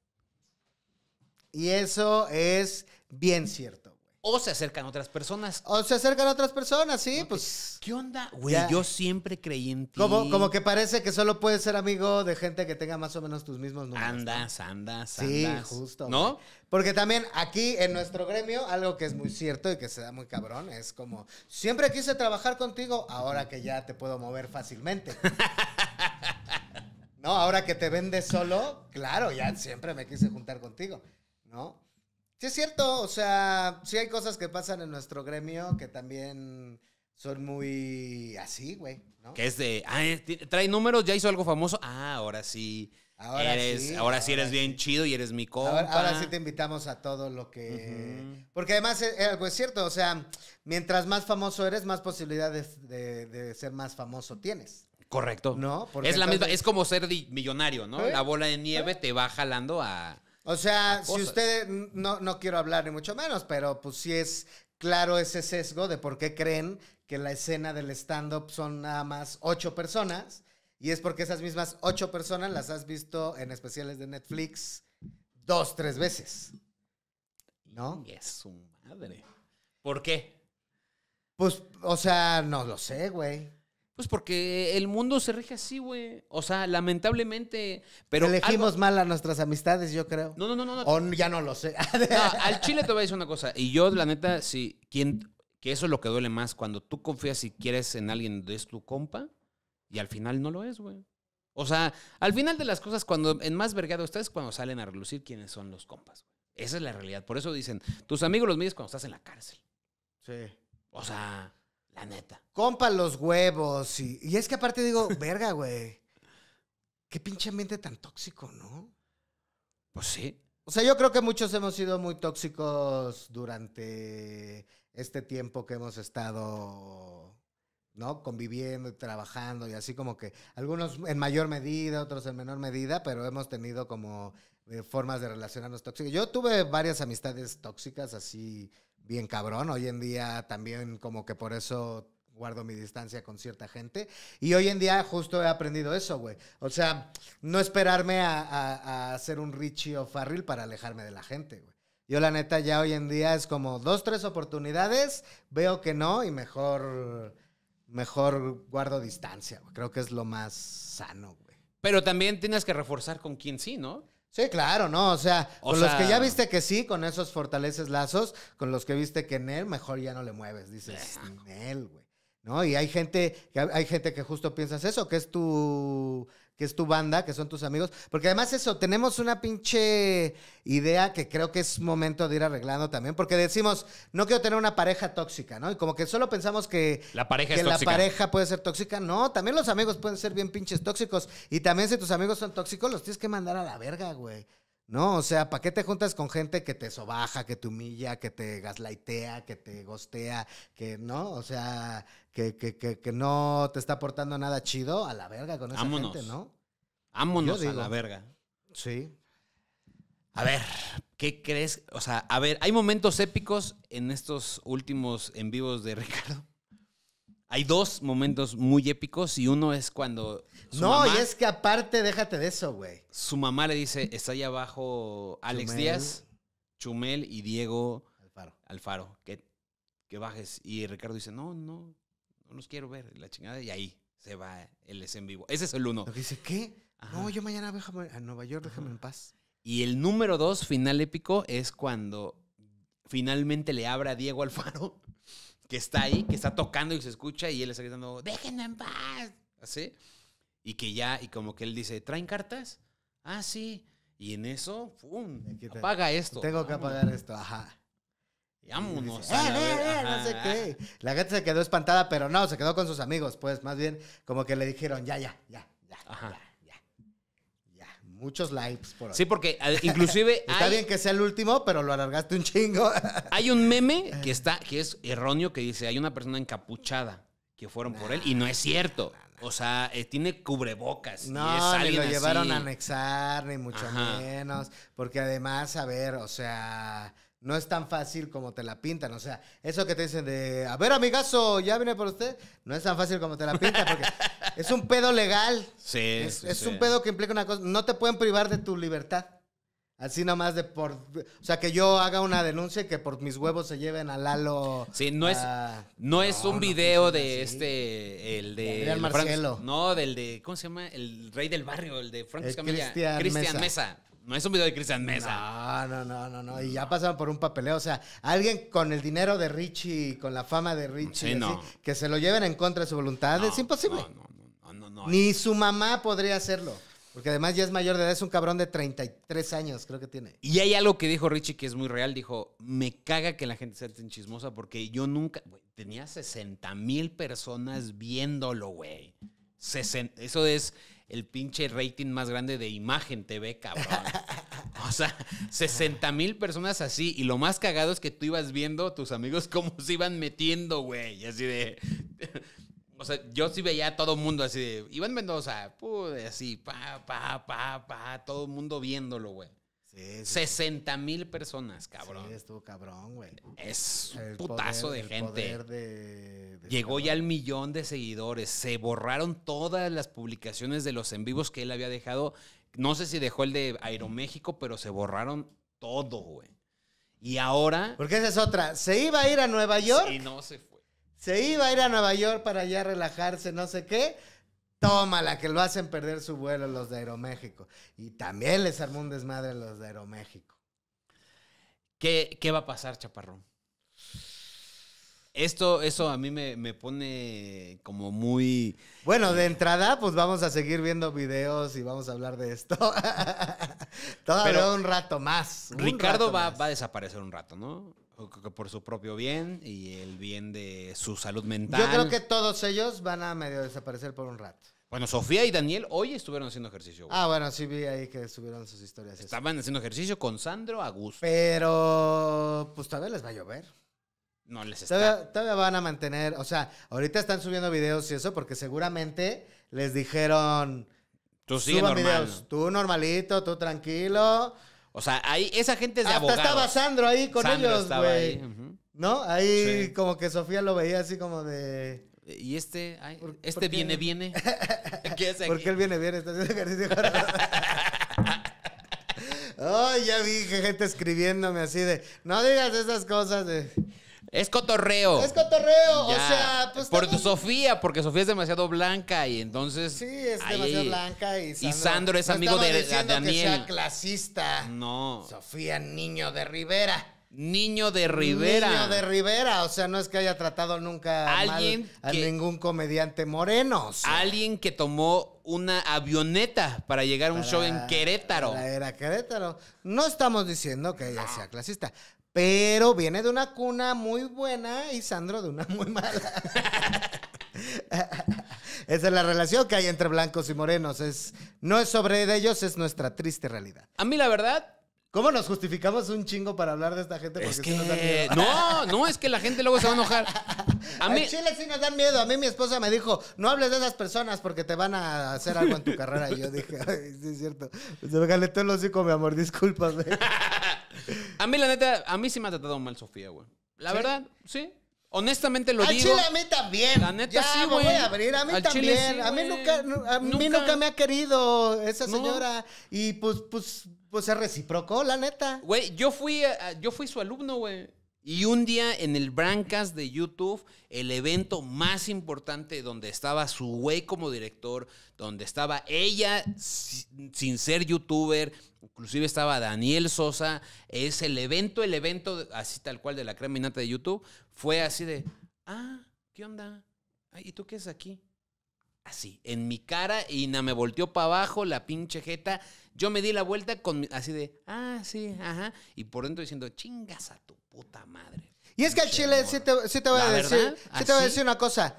Y eso es bien cierto. O se acercan otras personas. O se acercan otras personas, sí, pues. ¿Qué onda, güey? Yo siempre creí en ti. Como, que parece que solo puedes ser amigo de gente que tenga más o menos tus mismos números. Andas, andas, andas. Sí, justo. ¿No? Porque también aquí en nuestro gremio, algo que es muy cierto y que se da muy cabrón, es como, siempre quise trabajar contigo, ahora que ya te puedo mover fácilmente. no, ahora que te vendes solo, claro, ya siempre me quise juntar contigo, ¿no? Sí, es cierto, o sea, sí hay cosas que pasan en nuestro gremio que también son muy así, güey, Que es de, ah, eh, trae números, ya hizo algo famoso, ah, ahora sí. Ahora sí, ahora, sí eres bien chido y eres mi compa. Ahora, sí te invitamos a todo lo que... Porque además, algo eh, eh, pues es cierto, o sea, mientras más famoso eres, más posibilidades de, ser más famoso tienes. Correcto. ¿No? es la misma, es como ser millonario, ¿no? La bola de nieve te va jalando a... O sea, si usted, no, no quiero hablar ni mucho menos, pero pues sí es claro ese sesgo de por qué creen que la escena del stand-up son nada más ocho personas. Y es porque esas mismas ocho personas las has visto en especiales de Netflix dos, tres veces. ¿No? Es su madre. ¿Por qué? Pues, o sea, no lo sé, güey. Pues porque el mundo se rige así, güey. O sea, lamentablemente. Pero Elegimos mal a nuestras amistades, yo creo. No, no, no, no. O ya no lo sé. no, al Chile te voy a decir una cosa. Y yo, la neta, sí, quien, que eso es lo que duele más. Cuando tú confías y quieres en alguien, es tu compa. Y al final no lo es, güey. O sea, al final de las cosas, cuando en más vergado estás, cuando salen a relucir quiénes son los compas. Esa es la realidad. Por eso dicen, tus amigos los mides cuando estás en la cárcel. Sí. O sea. La neta. Compa los huevos. Y, y es que aparte digo, verga, güey. Qué pinche ambiente tan tóxico, ¿no? Pues sí. O sea, yo creo que muchos hemos sido muy tóxicos durante este tiempo que hemos estado, ¿no? Conviviendo y trabajando y así como que algunos en mayor medida, otros en menor medida, pero hemos tenido como eh, formas de relacionarnos tóxicos. Yo tuve varias amistades tóxicas así bien cabrón. Hoy en día también como que por eso guardo mi distancia con cierta gente. Y hoy en día justo he aprendido eso, güey. O sea, no esperarme a, hacer un Richie o Farrell para alejarme de la gente, güey. Yo la neta ya hoy en día es como dos, tres oportunidades, veo que no y mejor, mejor guardo distancia, güey. Creo que es lo más sano, güey. Pero también tienes que reforzar con quien sí, ¿no? Sí, claro, ¿no? O sea, con los que ya viste que sí, con esos fortaleces lazos, con los que viste que en él mejor ya no le mueves, dices, en él, güey. ¿No? Y hay gente, hay gente que justo piensas eso, que es tu que es tu banda, que son tus amigos. Porque además eso, tenemos una pinche idea que creo que es momento de ir arreglando también, porque decimos, no quiero tener una pareja tóxica, ¿no? Y como que solo pensamos que la pareja, la pareja puede ser tóxica. No, también los amigos pueden ser bien pinches tóxicos. Y también si tus amigos son tóxicos, los tienes que mandar a la verga, güey. ¿no? O sea, ¿para qué te juntas con gente que te sobaja, que te humilla, que te gaslaitea, que te gostea, que no? O sea, que, que, que, que no te está aportando nada chido, a la verga con esa gente, ¿no? Ámonos a la verga. Sí. A ver, ¿qué crees? O sea, a ver, hay momentos épicos en estos últimos en vivos de Ricardo. Hay dos momentos muy épicos y uno es cuando. No, y es que aparte, déjate de eso, güey. Su mamá le dice: Está ahí abajo Alex Díaz, Chumel y Diego Alfaro. Alfaro, que, que bajes. Y Ricardo dice: No, no, no los quiero ver, la chingada, y ahí se va el es en vivo. Ese es el uno. que ¿qué? No, yo mañana déjame a Nueva York, déjame en paz. Y el número dos, final épico, es cuando finalmente le abra a Diego Alfaro, que está ahí, que está tocando y se escucha, y él está gritando, déjenme en paz, así. Y que ya, y como que él dice, ¿traen cartas? Ah, sí. Y en eso, ¡pum! Apaga esto. Tengo que apagar esto, ajá. Vámonos. Eh, eh, no sé qué. La gente se quedó espantada, pero no, se quedó con sus amigos, pues más bien como que le dijeron, ya, ya, ya, ya, ya. ya, ya. Muchos likes por ahí. Sí, porque ah, inclusive. está bien que sea el último, pero lo alargaste un chingo. hay un meme que está, que es erróneo, que dice: hay una persona encapuchada que fueron por él, y no es cierto. o sea, eh, tiene cubrebocas. No, y lo llevaron a anexar, ni mucho menos. Porque además, a ver, o sea no es tan fácil como te la pintan. O sea, eso que te dicen de, a ver, amigazo, ya vine por usted, no es tan fácil como te la pintan, porque es un pedo legal. Sí. Es, un pedo que implica una cosa. No te pueden privar de tu libertad. Así nomás de por. O sea, que yo haga una denuncia y que por mis huevos se lleven a Lalo. Sí, no es. no es un video de este. El de. Marcelo. no, del de. ¿Cómo se llama? El rey del barrio, el de Francis Camilla. Cristian Mesa. No es un video de Cristian Mesa. No, no, no, no, no. Y ya pasaban por un papeleo. O sea, alguien con el dinero de Richie, con la fama de Richie, que se lo lleven en contra de su voluntad, es imposible. No, no, no, Ni su mamá podría hacerlo. Porque además ya es mayor de edad, es un cabrón de 33 años, creo que tiene. Y hay algo que dijo Richie que es muy real. Dijo, me caga que la gente sea tan chismosa porque yo nunca... tenía 60 mil personas viéndolo, güey. Eso es el pinche rating más grande de Imagen TV, cabrón. O sea, 60 mil personas así. Y lo más cagado es que tú ibas viendo tus amigos cómo se iban metiendo, güey. Así de. O sea, yo sí veía a todo mundo así de. Iván Mendoza, pude, así, pa, pa, pa, pa. Todo el mundo viéndolo, güey. 60 mil personas, cabrón. Sí, estuvo cabrón, güey. Es un putazo de gente. Llegó ya al millón de seguidores. Se borraron todas las publicaciones de los en vivos que él había dejado. No sé si dejó el de Aeroméxico, pero se borraron todo, güey. Y ahora. Porque esa es otra. Se iba a ir a Nueva York. Y sí, no se fue. Se iba a ir a Nueva York para allá relajarse, no sé qué la que lo hacen perder su vuelo los de Aeroméxico. Y también les armó un desmadre los de Aeroméxico. ¿Qué, va a pasar, Chaparrón? Esto, eso a mí me, pone como muy. Bueno, de eh, entrada, pues vamos a seguir viendo videos y vamos a hablar de esto. Todavía Pero un rato más. Ricardo va, va a desaparecer un rato, ¿no? por su propio bien y el bien de su salud mental. Yo creo que todos ellos van a medio desaparecer por un rato. Bueno, Sofía y Daniel hoy estuvieron haciendo ejercicio. Ah, bueno, sí vi ahí que subieron sus historias. Estaban haciendo ejercicio con Sandro a gusto. Pero, pues todavía les va a llover. No les está. Todavía, van a mantener, o sea, ahorita están subiendo videos y eso porque seguramente les dijeron... Tú sigue normal. tú normalito, tú tranquilo o sea, ahí esa gente es de Hasta estaba Sandro ahí con ellos, güey. ¿No? Ahí como que Sofía lo veía así como de... ¿Y este? Ay, ¿Este ¿por viene, viene? ¿Qué es Porque él viene, viene, está haciendo Ay, ya vi gente escribiéndome así de, no digas esas cosas de... Es cotorreo. Es cotorreo, o sea, pues. Por Sofía, porque Sofía es demasiado blanca y entonces. Sí, es demasiado blanca y Sandro. Y Sandro es amigo de, Daniel. clasista. No. Sofía, niño de Rivera. Niño de Rivera. Niño de Rivera, o sea, no es que haya tratado nunca a ningún comediante moreno. Alguien que tomó una avioneta para llegar a un show en Querétaro. Era Querétaro. No estamos diciendo que ella sea clasista, pero viene de una cuna muy buena y Sandro de una muy mala. Esa es la relación que hay entre blancos y morenos. Es, no es sobre ellos, es nuestra triste realidad. A mí la verdad, ¿Cómo nos justificamos un chingo para hablar de esta gente? No, no, es que la gente luego se va a enojar. A mí... Chile sí nos dan miedo. A mí mi esposa me dijo, no hables de esas personas porque te van a hacer algo en tu carrera. Y yo dije, sí es cierto. Se me calentó el hocico, mi amor, discúlpame. A mí, la neta, a mí sí me ha tratado mal Sofía, güey. La verdad, sí. Honestamente lo he digo. Al chile a mí también. La neta sí, güey. voy a abrir. A mí también. a mí nunca, a mí nunca. me ha querido esa señora. Y pues, pues, pues se reciprocó, la neta. Güey, yo fui, eh, yo fui su alumno, güey. Y un día en el Brancas de YouTube, el evento más importante donde estaba su güey como director, donde estaba ella sin ser youtuber, inclusive estaba Daniel Sosa, es el evento, el evento así tal cual de la crema de YouTube, fue así de, ah, ¿qué onda? Ay, ¿Y tú qué es aquí? Así, en mi cara, y na me volteó para abajo la pinche jeta. Yo me di la vuelta con así de, ah, sí, ajá, y por dentro diciendo, chingas a tú puta madre. Y es que al Chile sí te, voy a decir, te voy a decir una cosa.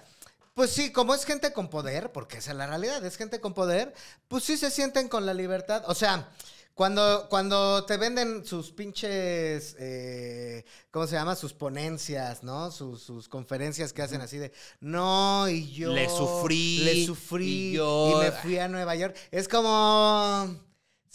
Pues sí, como es gente con poder, porque esa es la realidad, es gente con poder, pues sí se sienten con la libertad. O sea, cuando, cuando te venden sus pinches, eh, ¿cómo se llama? Sus ponencias, ¿no? Sus, sus, conferencias que hacen así de, no, y yo. Le sufrí. Le sufrí. Y, yo, y me fui a Nueva York. Es como...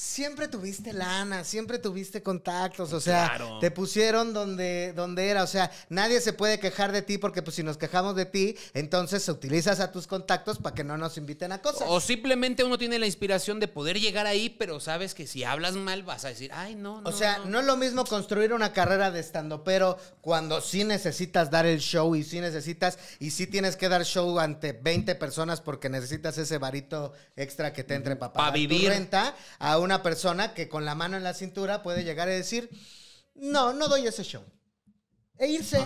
Siempre tuviste lana, siempre tuviste contactos, o sea, te pusieron donde, donde era, o sea, nadie se puede quejar de ti porque pues si nos quejamos de ti, entonces utilizas a tus contactos para que no nos inviten a cosas. O simplemente uno tiene la inspiración de poder llegar ahí, pero sabes que si hablas mal vas a decir, ay, no, no. O sea, no, es lo mismo construir una carrera de estando, pero cuando sí necesitas dar el show y sí necesitas, y sí tienes que dar show ante 20 personas porque necesitas ese varito extra que te entre para vivir. renta, a un una persona que con la mano en la cintura puede llegar a decir, no, no doy ese show. E irse.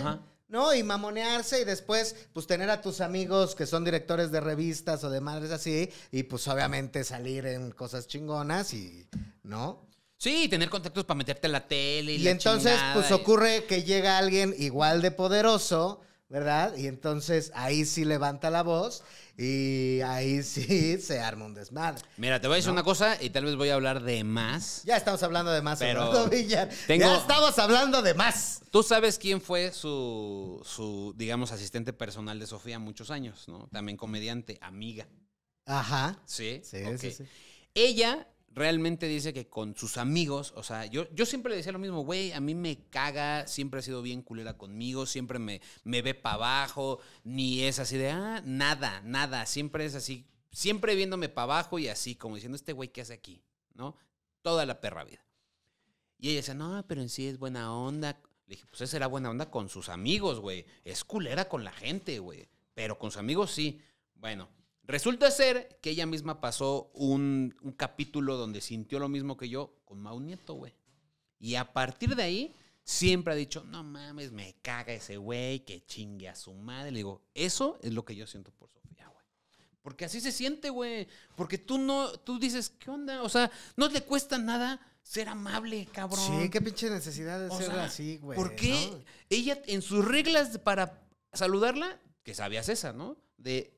¿no? Y mamonearse y después, pues tener a tus amigos que son directores de revistas o de madres así, y pues obviamente salir en cosas chingonas y, ¿no? Sí, tener contactos para meterte en la tele. Y, y entonces, pues ocurre que llega alguien igual de poderoso ¿verdad? Y entonces ahí sí levanta la voz y ahí sí se arma un desmadre. Mira, te voy a decir una cosa y tal vez voy a hablar de más. Ya estamos hablando de más, pero Villar. Ya estamos hablando de más. Tú sabes quién fue su, su, digamos, asistente personal de Sofía muchos años, ¿no? También comediante, amiga. Ajá. Sí. Sí, sí, sí. Ella realmente dice que con sus amigos, o sea, yo, yo siempre le decía lo mismo, güey, a mí me caga, siempre ha sido bien culera conmigo, siempre me, me ve para abajo, ni es así de, ah, nada, nada, siempre es así, siempre viéndome para abajo y así, como diciendo, este güey, ¿qué hace aquí? ¿No? Toda la perra vida. Y ella decía, no, pero en sí es buena onda. Le dije, pues esa era buena onda con sus amigos, güey. Es culera con la gente, güey. Pero con sus amigos sí. Bueno, Resulta ser que ella misma pasó un, capítulo donde sintió lo mismo que yo con Mau Nieto, güey. Y a partir de ahí, siempre ha dicho, no mames, me caga ese güey, que chingue a su madre. Le digo, eso es lo que yo siento por Sofía, güey. Porque así se siente, güey. Porque tú no, tú dices, ¿qué onda? O sea, no le cuesta nada ser amable, cabrón. Sí, qué pinche necesidad de ser así, güey. Porque ella en sus reglas para saludarla, que sabías esa, ¿no?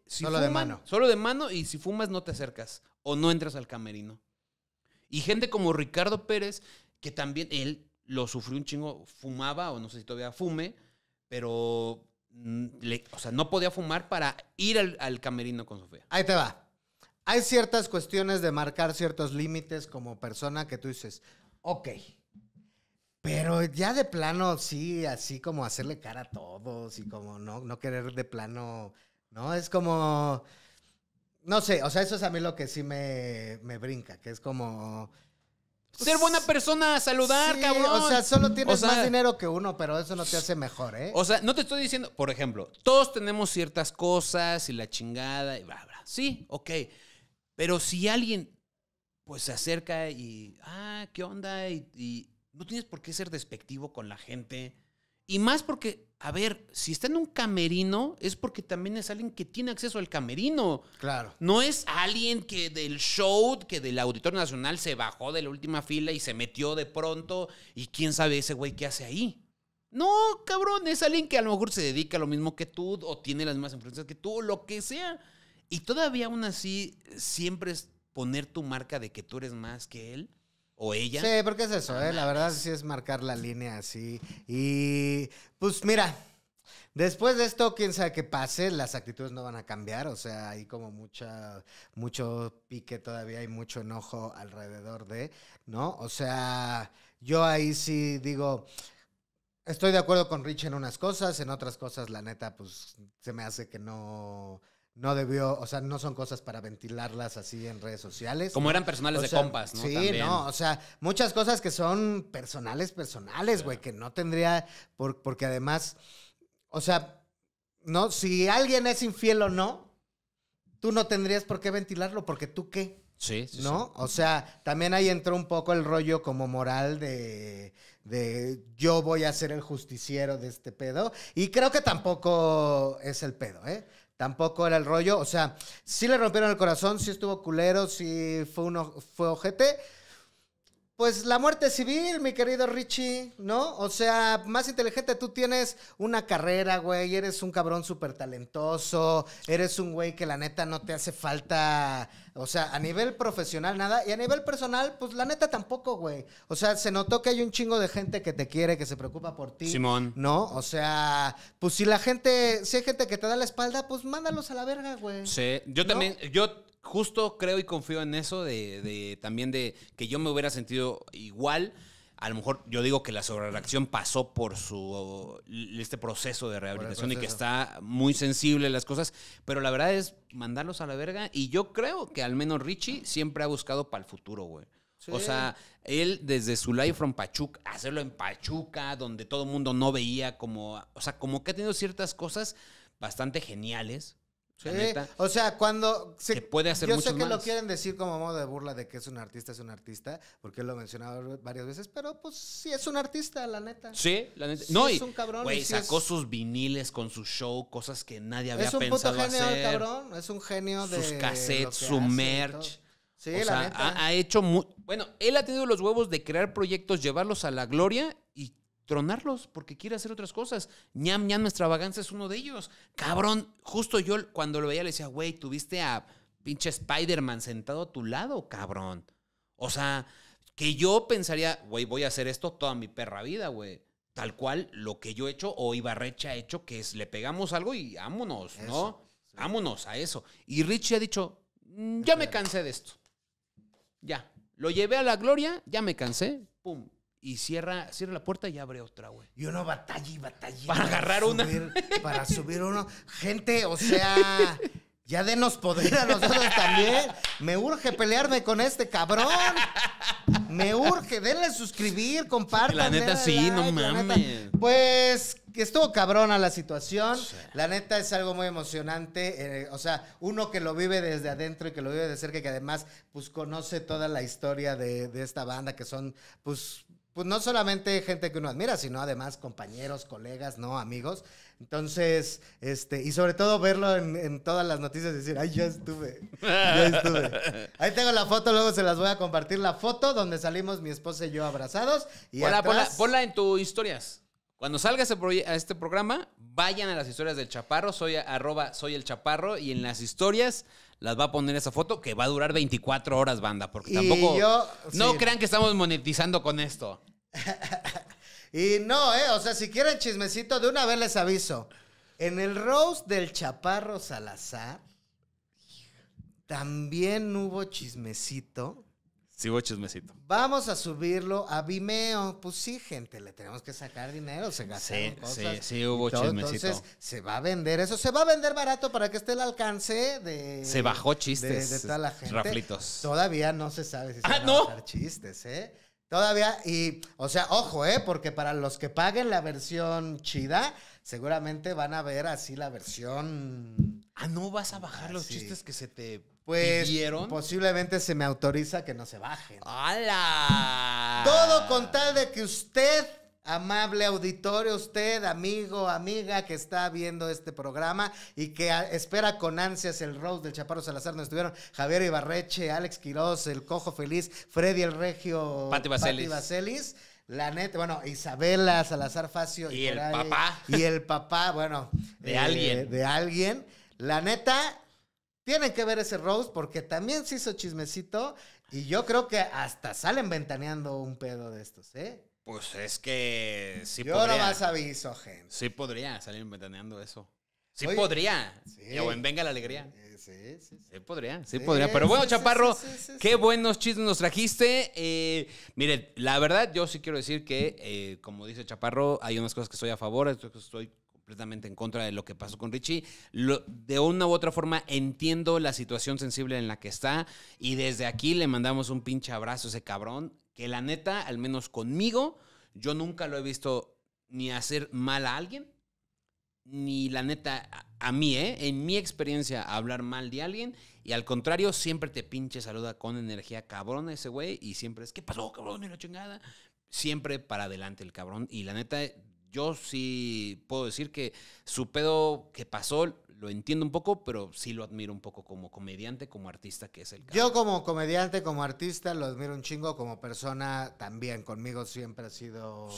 solo de mano. Solo de mano y si fumas no te acercas o no entras al camerino. Y gente como Ricardo Pérez, que también él lo sufrió un chingo, fumaba o no sé si todavía fume, pero mm, le, o sea, no podía fumar para ir al, camerino con Sofía. Ahí te va. Hay ciertas cuestiones de marcar ciertos límites como persona que tú dices, ok, pero ya de plano, sí, así como hacerle cara a todos y como no, no querer de plano ¿no? Es como, no sé, o sea, eso es a mí lo que sí me, brinca, que es como... Ser buena persona, saludar, cabrón. O sea, solo tienes más dinero que uno, pero eso no te hace mejor, ¿eh? O sea, no te estoy diciendo, por ejemplo, todos tenemos ciertas cosas y la chingada y bla, bla. Sí, ok. Pero si alguien, pues, se acerca y, ah, ¿qué onda? Y, y no tienes por qué ser despectivo con la gente. Y más porque, a ver, si está en un camerino, es porque también es alguien que tiene acceso al camerino. Claro. No es alguien que del show, que del Auditorio Nacional se bajó de la última fila y se metió de pronto y quién sabe ese güey qué hace ahí. No, cabrón, es alguien que a lo mejor se dedica a lo mismo que tú o tiene las mismas influencias que tú o lo que sea. Y todavía aún así, siempre es poner tu marca de que tú eres más que él o ella. Sí, porque es eso, ¿eh? la verdad sí es marcar la línea así. Y pues mira, Después de esto, quién sabe qué pase, las actitudes no van a cambiar, o sea, hay como mucha, mucho pique todavía, hay mucho enojo alrededor de, ¿no? O sea, yo ahí sí digo, estoy de acuerdo con Rich en unas cosas, en otras cosas, la neta, pues se me hace que no, no debió, o sea, no son cosas para ventilarlas así en redes sociales. Como eran personales de compas, ¿no? Sí, no, o sea, muchas cosas que son personales, personales, güey, que no tendría, por, porque además, o sea, no, si alguien es infiel o no, tú no tendrías por qué ventilarlo, porque tú qué. Sí, sí, ¿No? O sea, también ahí entró un poco el rollo como moral de, de, yo voy a ser el justiciero de este pedo. Y creo que tampoco es el pedo, ¿eh? Tampoco era el rollo. O sea, si le rompieron el corazón, si estuvo culero, si fue, uno, fue ojete, pues la muerte civil, mi querido Richie, ¿no? O sea, más inteligente, tú tienes una carrera, güey, eres un cabrón súper talentoso, eres un güey que la neta no te hace falta, o sea, a nivel profesional nada, y a nivel personal, pues la neta tampoco, güey. O sea, se notó que hay un chingo de gente que te quiere, que se preocupa por ti. Simón. ¿No? O sea, pues si la gente, si hay gente que te da la espalda, pues mándalos a la verga, güey. Sí, yo también, yo justo creo y confío en eso, de, también de que yo me hubiera sentido igual a lo mejor yo digo que la sobrereacción pasó por su este proceso de rehabilitación y que está muy sensible a las cosas, pero la verdad es mandarlos a la verga y yo creo que al menos Richie siempre ha buscado para el futuro, güey. O sea, él desde su live from Pachuca, hacerlo en Pachuca, donde todo el mundo no veía como, o sea, como que ha tenido ciertas cosas bastante geniales o sea, cuando se puede hacer Yo sé que lo quieren decir como modo de burla de que es un artista, es un artista, porque lo he mencionado varias veces, pero pues sí es un artista, la neta. Sí, la neta. no, es un cabrón. Güey, sacó sus viniles con su show, cosas que nadie había pensado hacer. Es un puto genio, hacer. cabrón, es un genio de Sus cassettes, su merch. Sí, la neta. Ha, hecho Bueno, él ha tenido los huevos de crear proyectos, llevarlos a la gloria y tronarlos porque quiere hacer otras cosas. ñam ñam extravaganza es uno de ellos. Cabrón, justo yo cuando lo veía le decía, güey, tuviste a pinche Spider-Man sentado a tu lado, cabrón. O sea, que yo pensaría, güey, voy a hacer esto toda mi perra vida, güey. Tal cual lo que yo he hecho o Ibarrecha ha hecho, que es le pegamos algo y vámonos, ¿no? Ámonos Vámonos a eso. Y Richie ha dicho, mm, ya me cansé de esto. Ya. Lo llevé a la gloria, ya me cansé, pum, y cierra, cierra la puerta y abre otra, güey. Y uno batalla y batalla. Para, agarrar una. Para subir uno. Gente, o sea, ya denos poder a nosotros también. Me urge pelearme con este cabrón. Me urge, denle suscribir, compartan. La neta sí, no mames. Pues estuvo cabrona la situación. La neta es algo muy emocionante. Eh, o sea, uno que lo vive desde adentro y que lo vive de cerca, que además, pues conoce toda la historia de, de esta banda, que son, pues, pues no solamente gente que uno admira, sino además compañeros, colegas, ¿no? Amigos. Entonces, este, y sobre todo verlo en, todas las noticias y decir, ay, ya estuve, ya estuve. Ahí tengo la foto, luego se las voy a compartir, la foto donde salimos mi esposa y yo abrazados. Y ponla, en tus historias. Cuando salga a este programa, vayan a las historias del Chaparro, soy arroba soy el Chaparro, y en las historias las va a poner esa foto que va a durar 24 horas, banda, porque tampoco... no crean que estamos monetizando con esto. y no, eh, o sea, si quieren chismecito, de una vez les aviso. En el Rose del Chaparro Salazar también hubo chismecito Sí hubo chismecito. Vamos a subirlo a Vimeo. Pues sí, gente, le tenemos que sacar dinero, se gastaron cosas. Sí, sí, hubo chismecito. Entonces, se va a vender eso. Se va a vender barato para que esté el alcance de... Se bajó chistes. De, toda la gente. Raflitos. Todavía no se sabe si se ah, van a bajar chistes, ¿eh? Todavía, y, o sea, ojo, ¿eh? Porque para los que paguen la versión chida, seguramente van a ver así la versión... Ah, no, vas a bajar los ah, chistes que se te pues posiblemente se me autoriza que no se bajen. ¡Hala! Todo con tal de que usted, amable auditorio, usted, amigo, amiga que está viendo este programa y que ah, espera con ansias el roast del Chaparro Salazar, donde estuvieron Javier Ibarreche, Alex Quiroz, el Cojo Feliz, Freddy el Regio, Pati Vacelis, la neta, bueno, Isabela Salazar Facio. Y, el papá. Y el papá, bueno. De alguien. Eh, de alguien. La neta, tienen que ver ese Rose porque también se hizo chismecito y yo creo que hasta salen ventaneando un pedo de estos, ¿eh? Pues es que sí yo podría. Yo no más aviso, gente. Sí podría salir ventaneando eso. Sí podría. Sí. O Venga la Alegría. Sí, sí, sí. sí podría, sí, podría. Pero bueno, Chaparro, qué buenos chismes nos trajiste. Eh, mire, la verdad, yo sí quiero decir que, eh, como dice Chaparro, hay unas cosas que estoy a favor, otras que estoy completamente en contra de lo que pasó con Richie. de una u otra forma entiendo la situación sensible en la que está y desde aquí le mandamos un pinche abrazo a ese cabrón, que la neta, al menos conmigo, yo nunca lo he visto ni hacer mal a alguien, ni la neta a, mí, ¿eh? en mi experiencia, hablar mal de alguien. Y al contrario, siempre te pinche saluda con energía cabrón ese güey y siempre es, ¿qué pasó, cabrón? Y la chingada siempre para adelante el cabrón. Y la neta, yo sí puedo decir que su pedo que pasó lo entiendo un poco, pero sí lo admiro un poco como comediante, como artista, que es el caso. Yo como comediante, como artista, lo admiro un chingo, como persona también. Conmigo siempre ha sido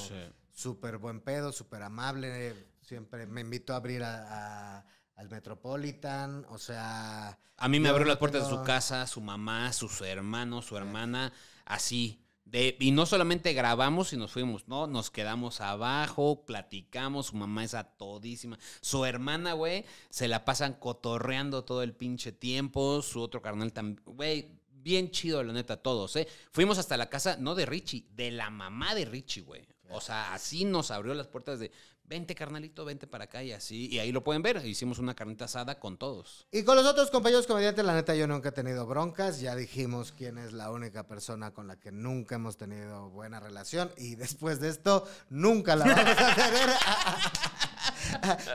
súper buen pedo, súper amable. Siempre me invitó a abrir al Metropolitan, o sea... A mí me abrió las puertas de su casa, su mamá, sus hermanos, su eh. hermana, así y no solamente grabamos y nos fuimos, ¿no? Nos quedamos abajo, platicamos, su mamá es todísima Su hermana, güey, se la pasan cotorreando todo el pinche tiempo. Su otro carnal también, güey, bien chido, la neta, todos, ¿eh? Fuimos hasta la casa, no de Richie, de la mamá de Richie, güey. O sea, así nos abrió las puertas de, vente carnalito, vente para acá y así. Y ahí lo pueden ver, hicimos una carnita asada con todos. Y con los otros compañeros comediantes, la neta, yo nunca he tenido broncas. Ya dijimos quién es la única persona con la que nunca hemos tenido buena relación. Y después de esto, nunca la vamos a tener.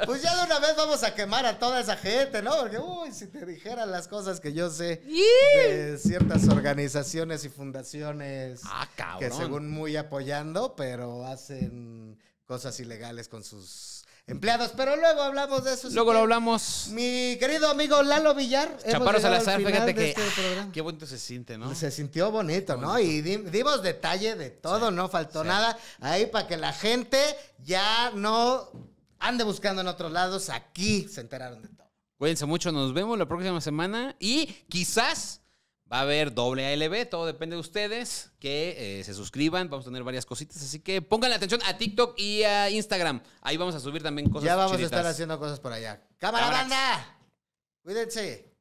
pues ya de una vez vamos a quemar a toda esa gente, ¿no? Porque, uy, si te dijeran las cosas que yo sé de ciertas organizaciones y fundaciones ah, que según muy apoyando, pero hacen cosas ilegales con sus empleados. Pero luego hablamos de eso. Luego lo hablamos. Mi querido amigo Lalo Villar. Chaparro Salazar, fíjate que. Este ah, qué bonito se siente, ¿no? Se sintió bonito, ¿no? Y dimos detalle de todo, no faltó nada. Ahí para que la gente ya no ande buscando en otros lados. Aquí se enteraron de todo. Cuídense mucho, nos vemos la próxima semana y quizás Va a haber doble ALB, todo depende de ustedes que eh, se suscriban. Vamos a tener varias cositas, así que pónganle atención a TikTok y a Instagram. Ahí vamos a subir también cosas. Ya vamos a estar haciendo cosas por allá. ¡Cámara, banda! Cuídense.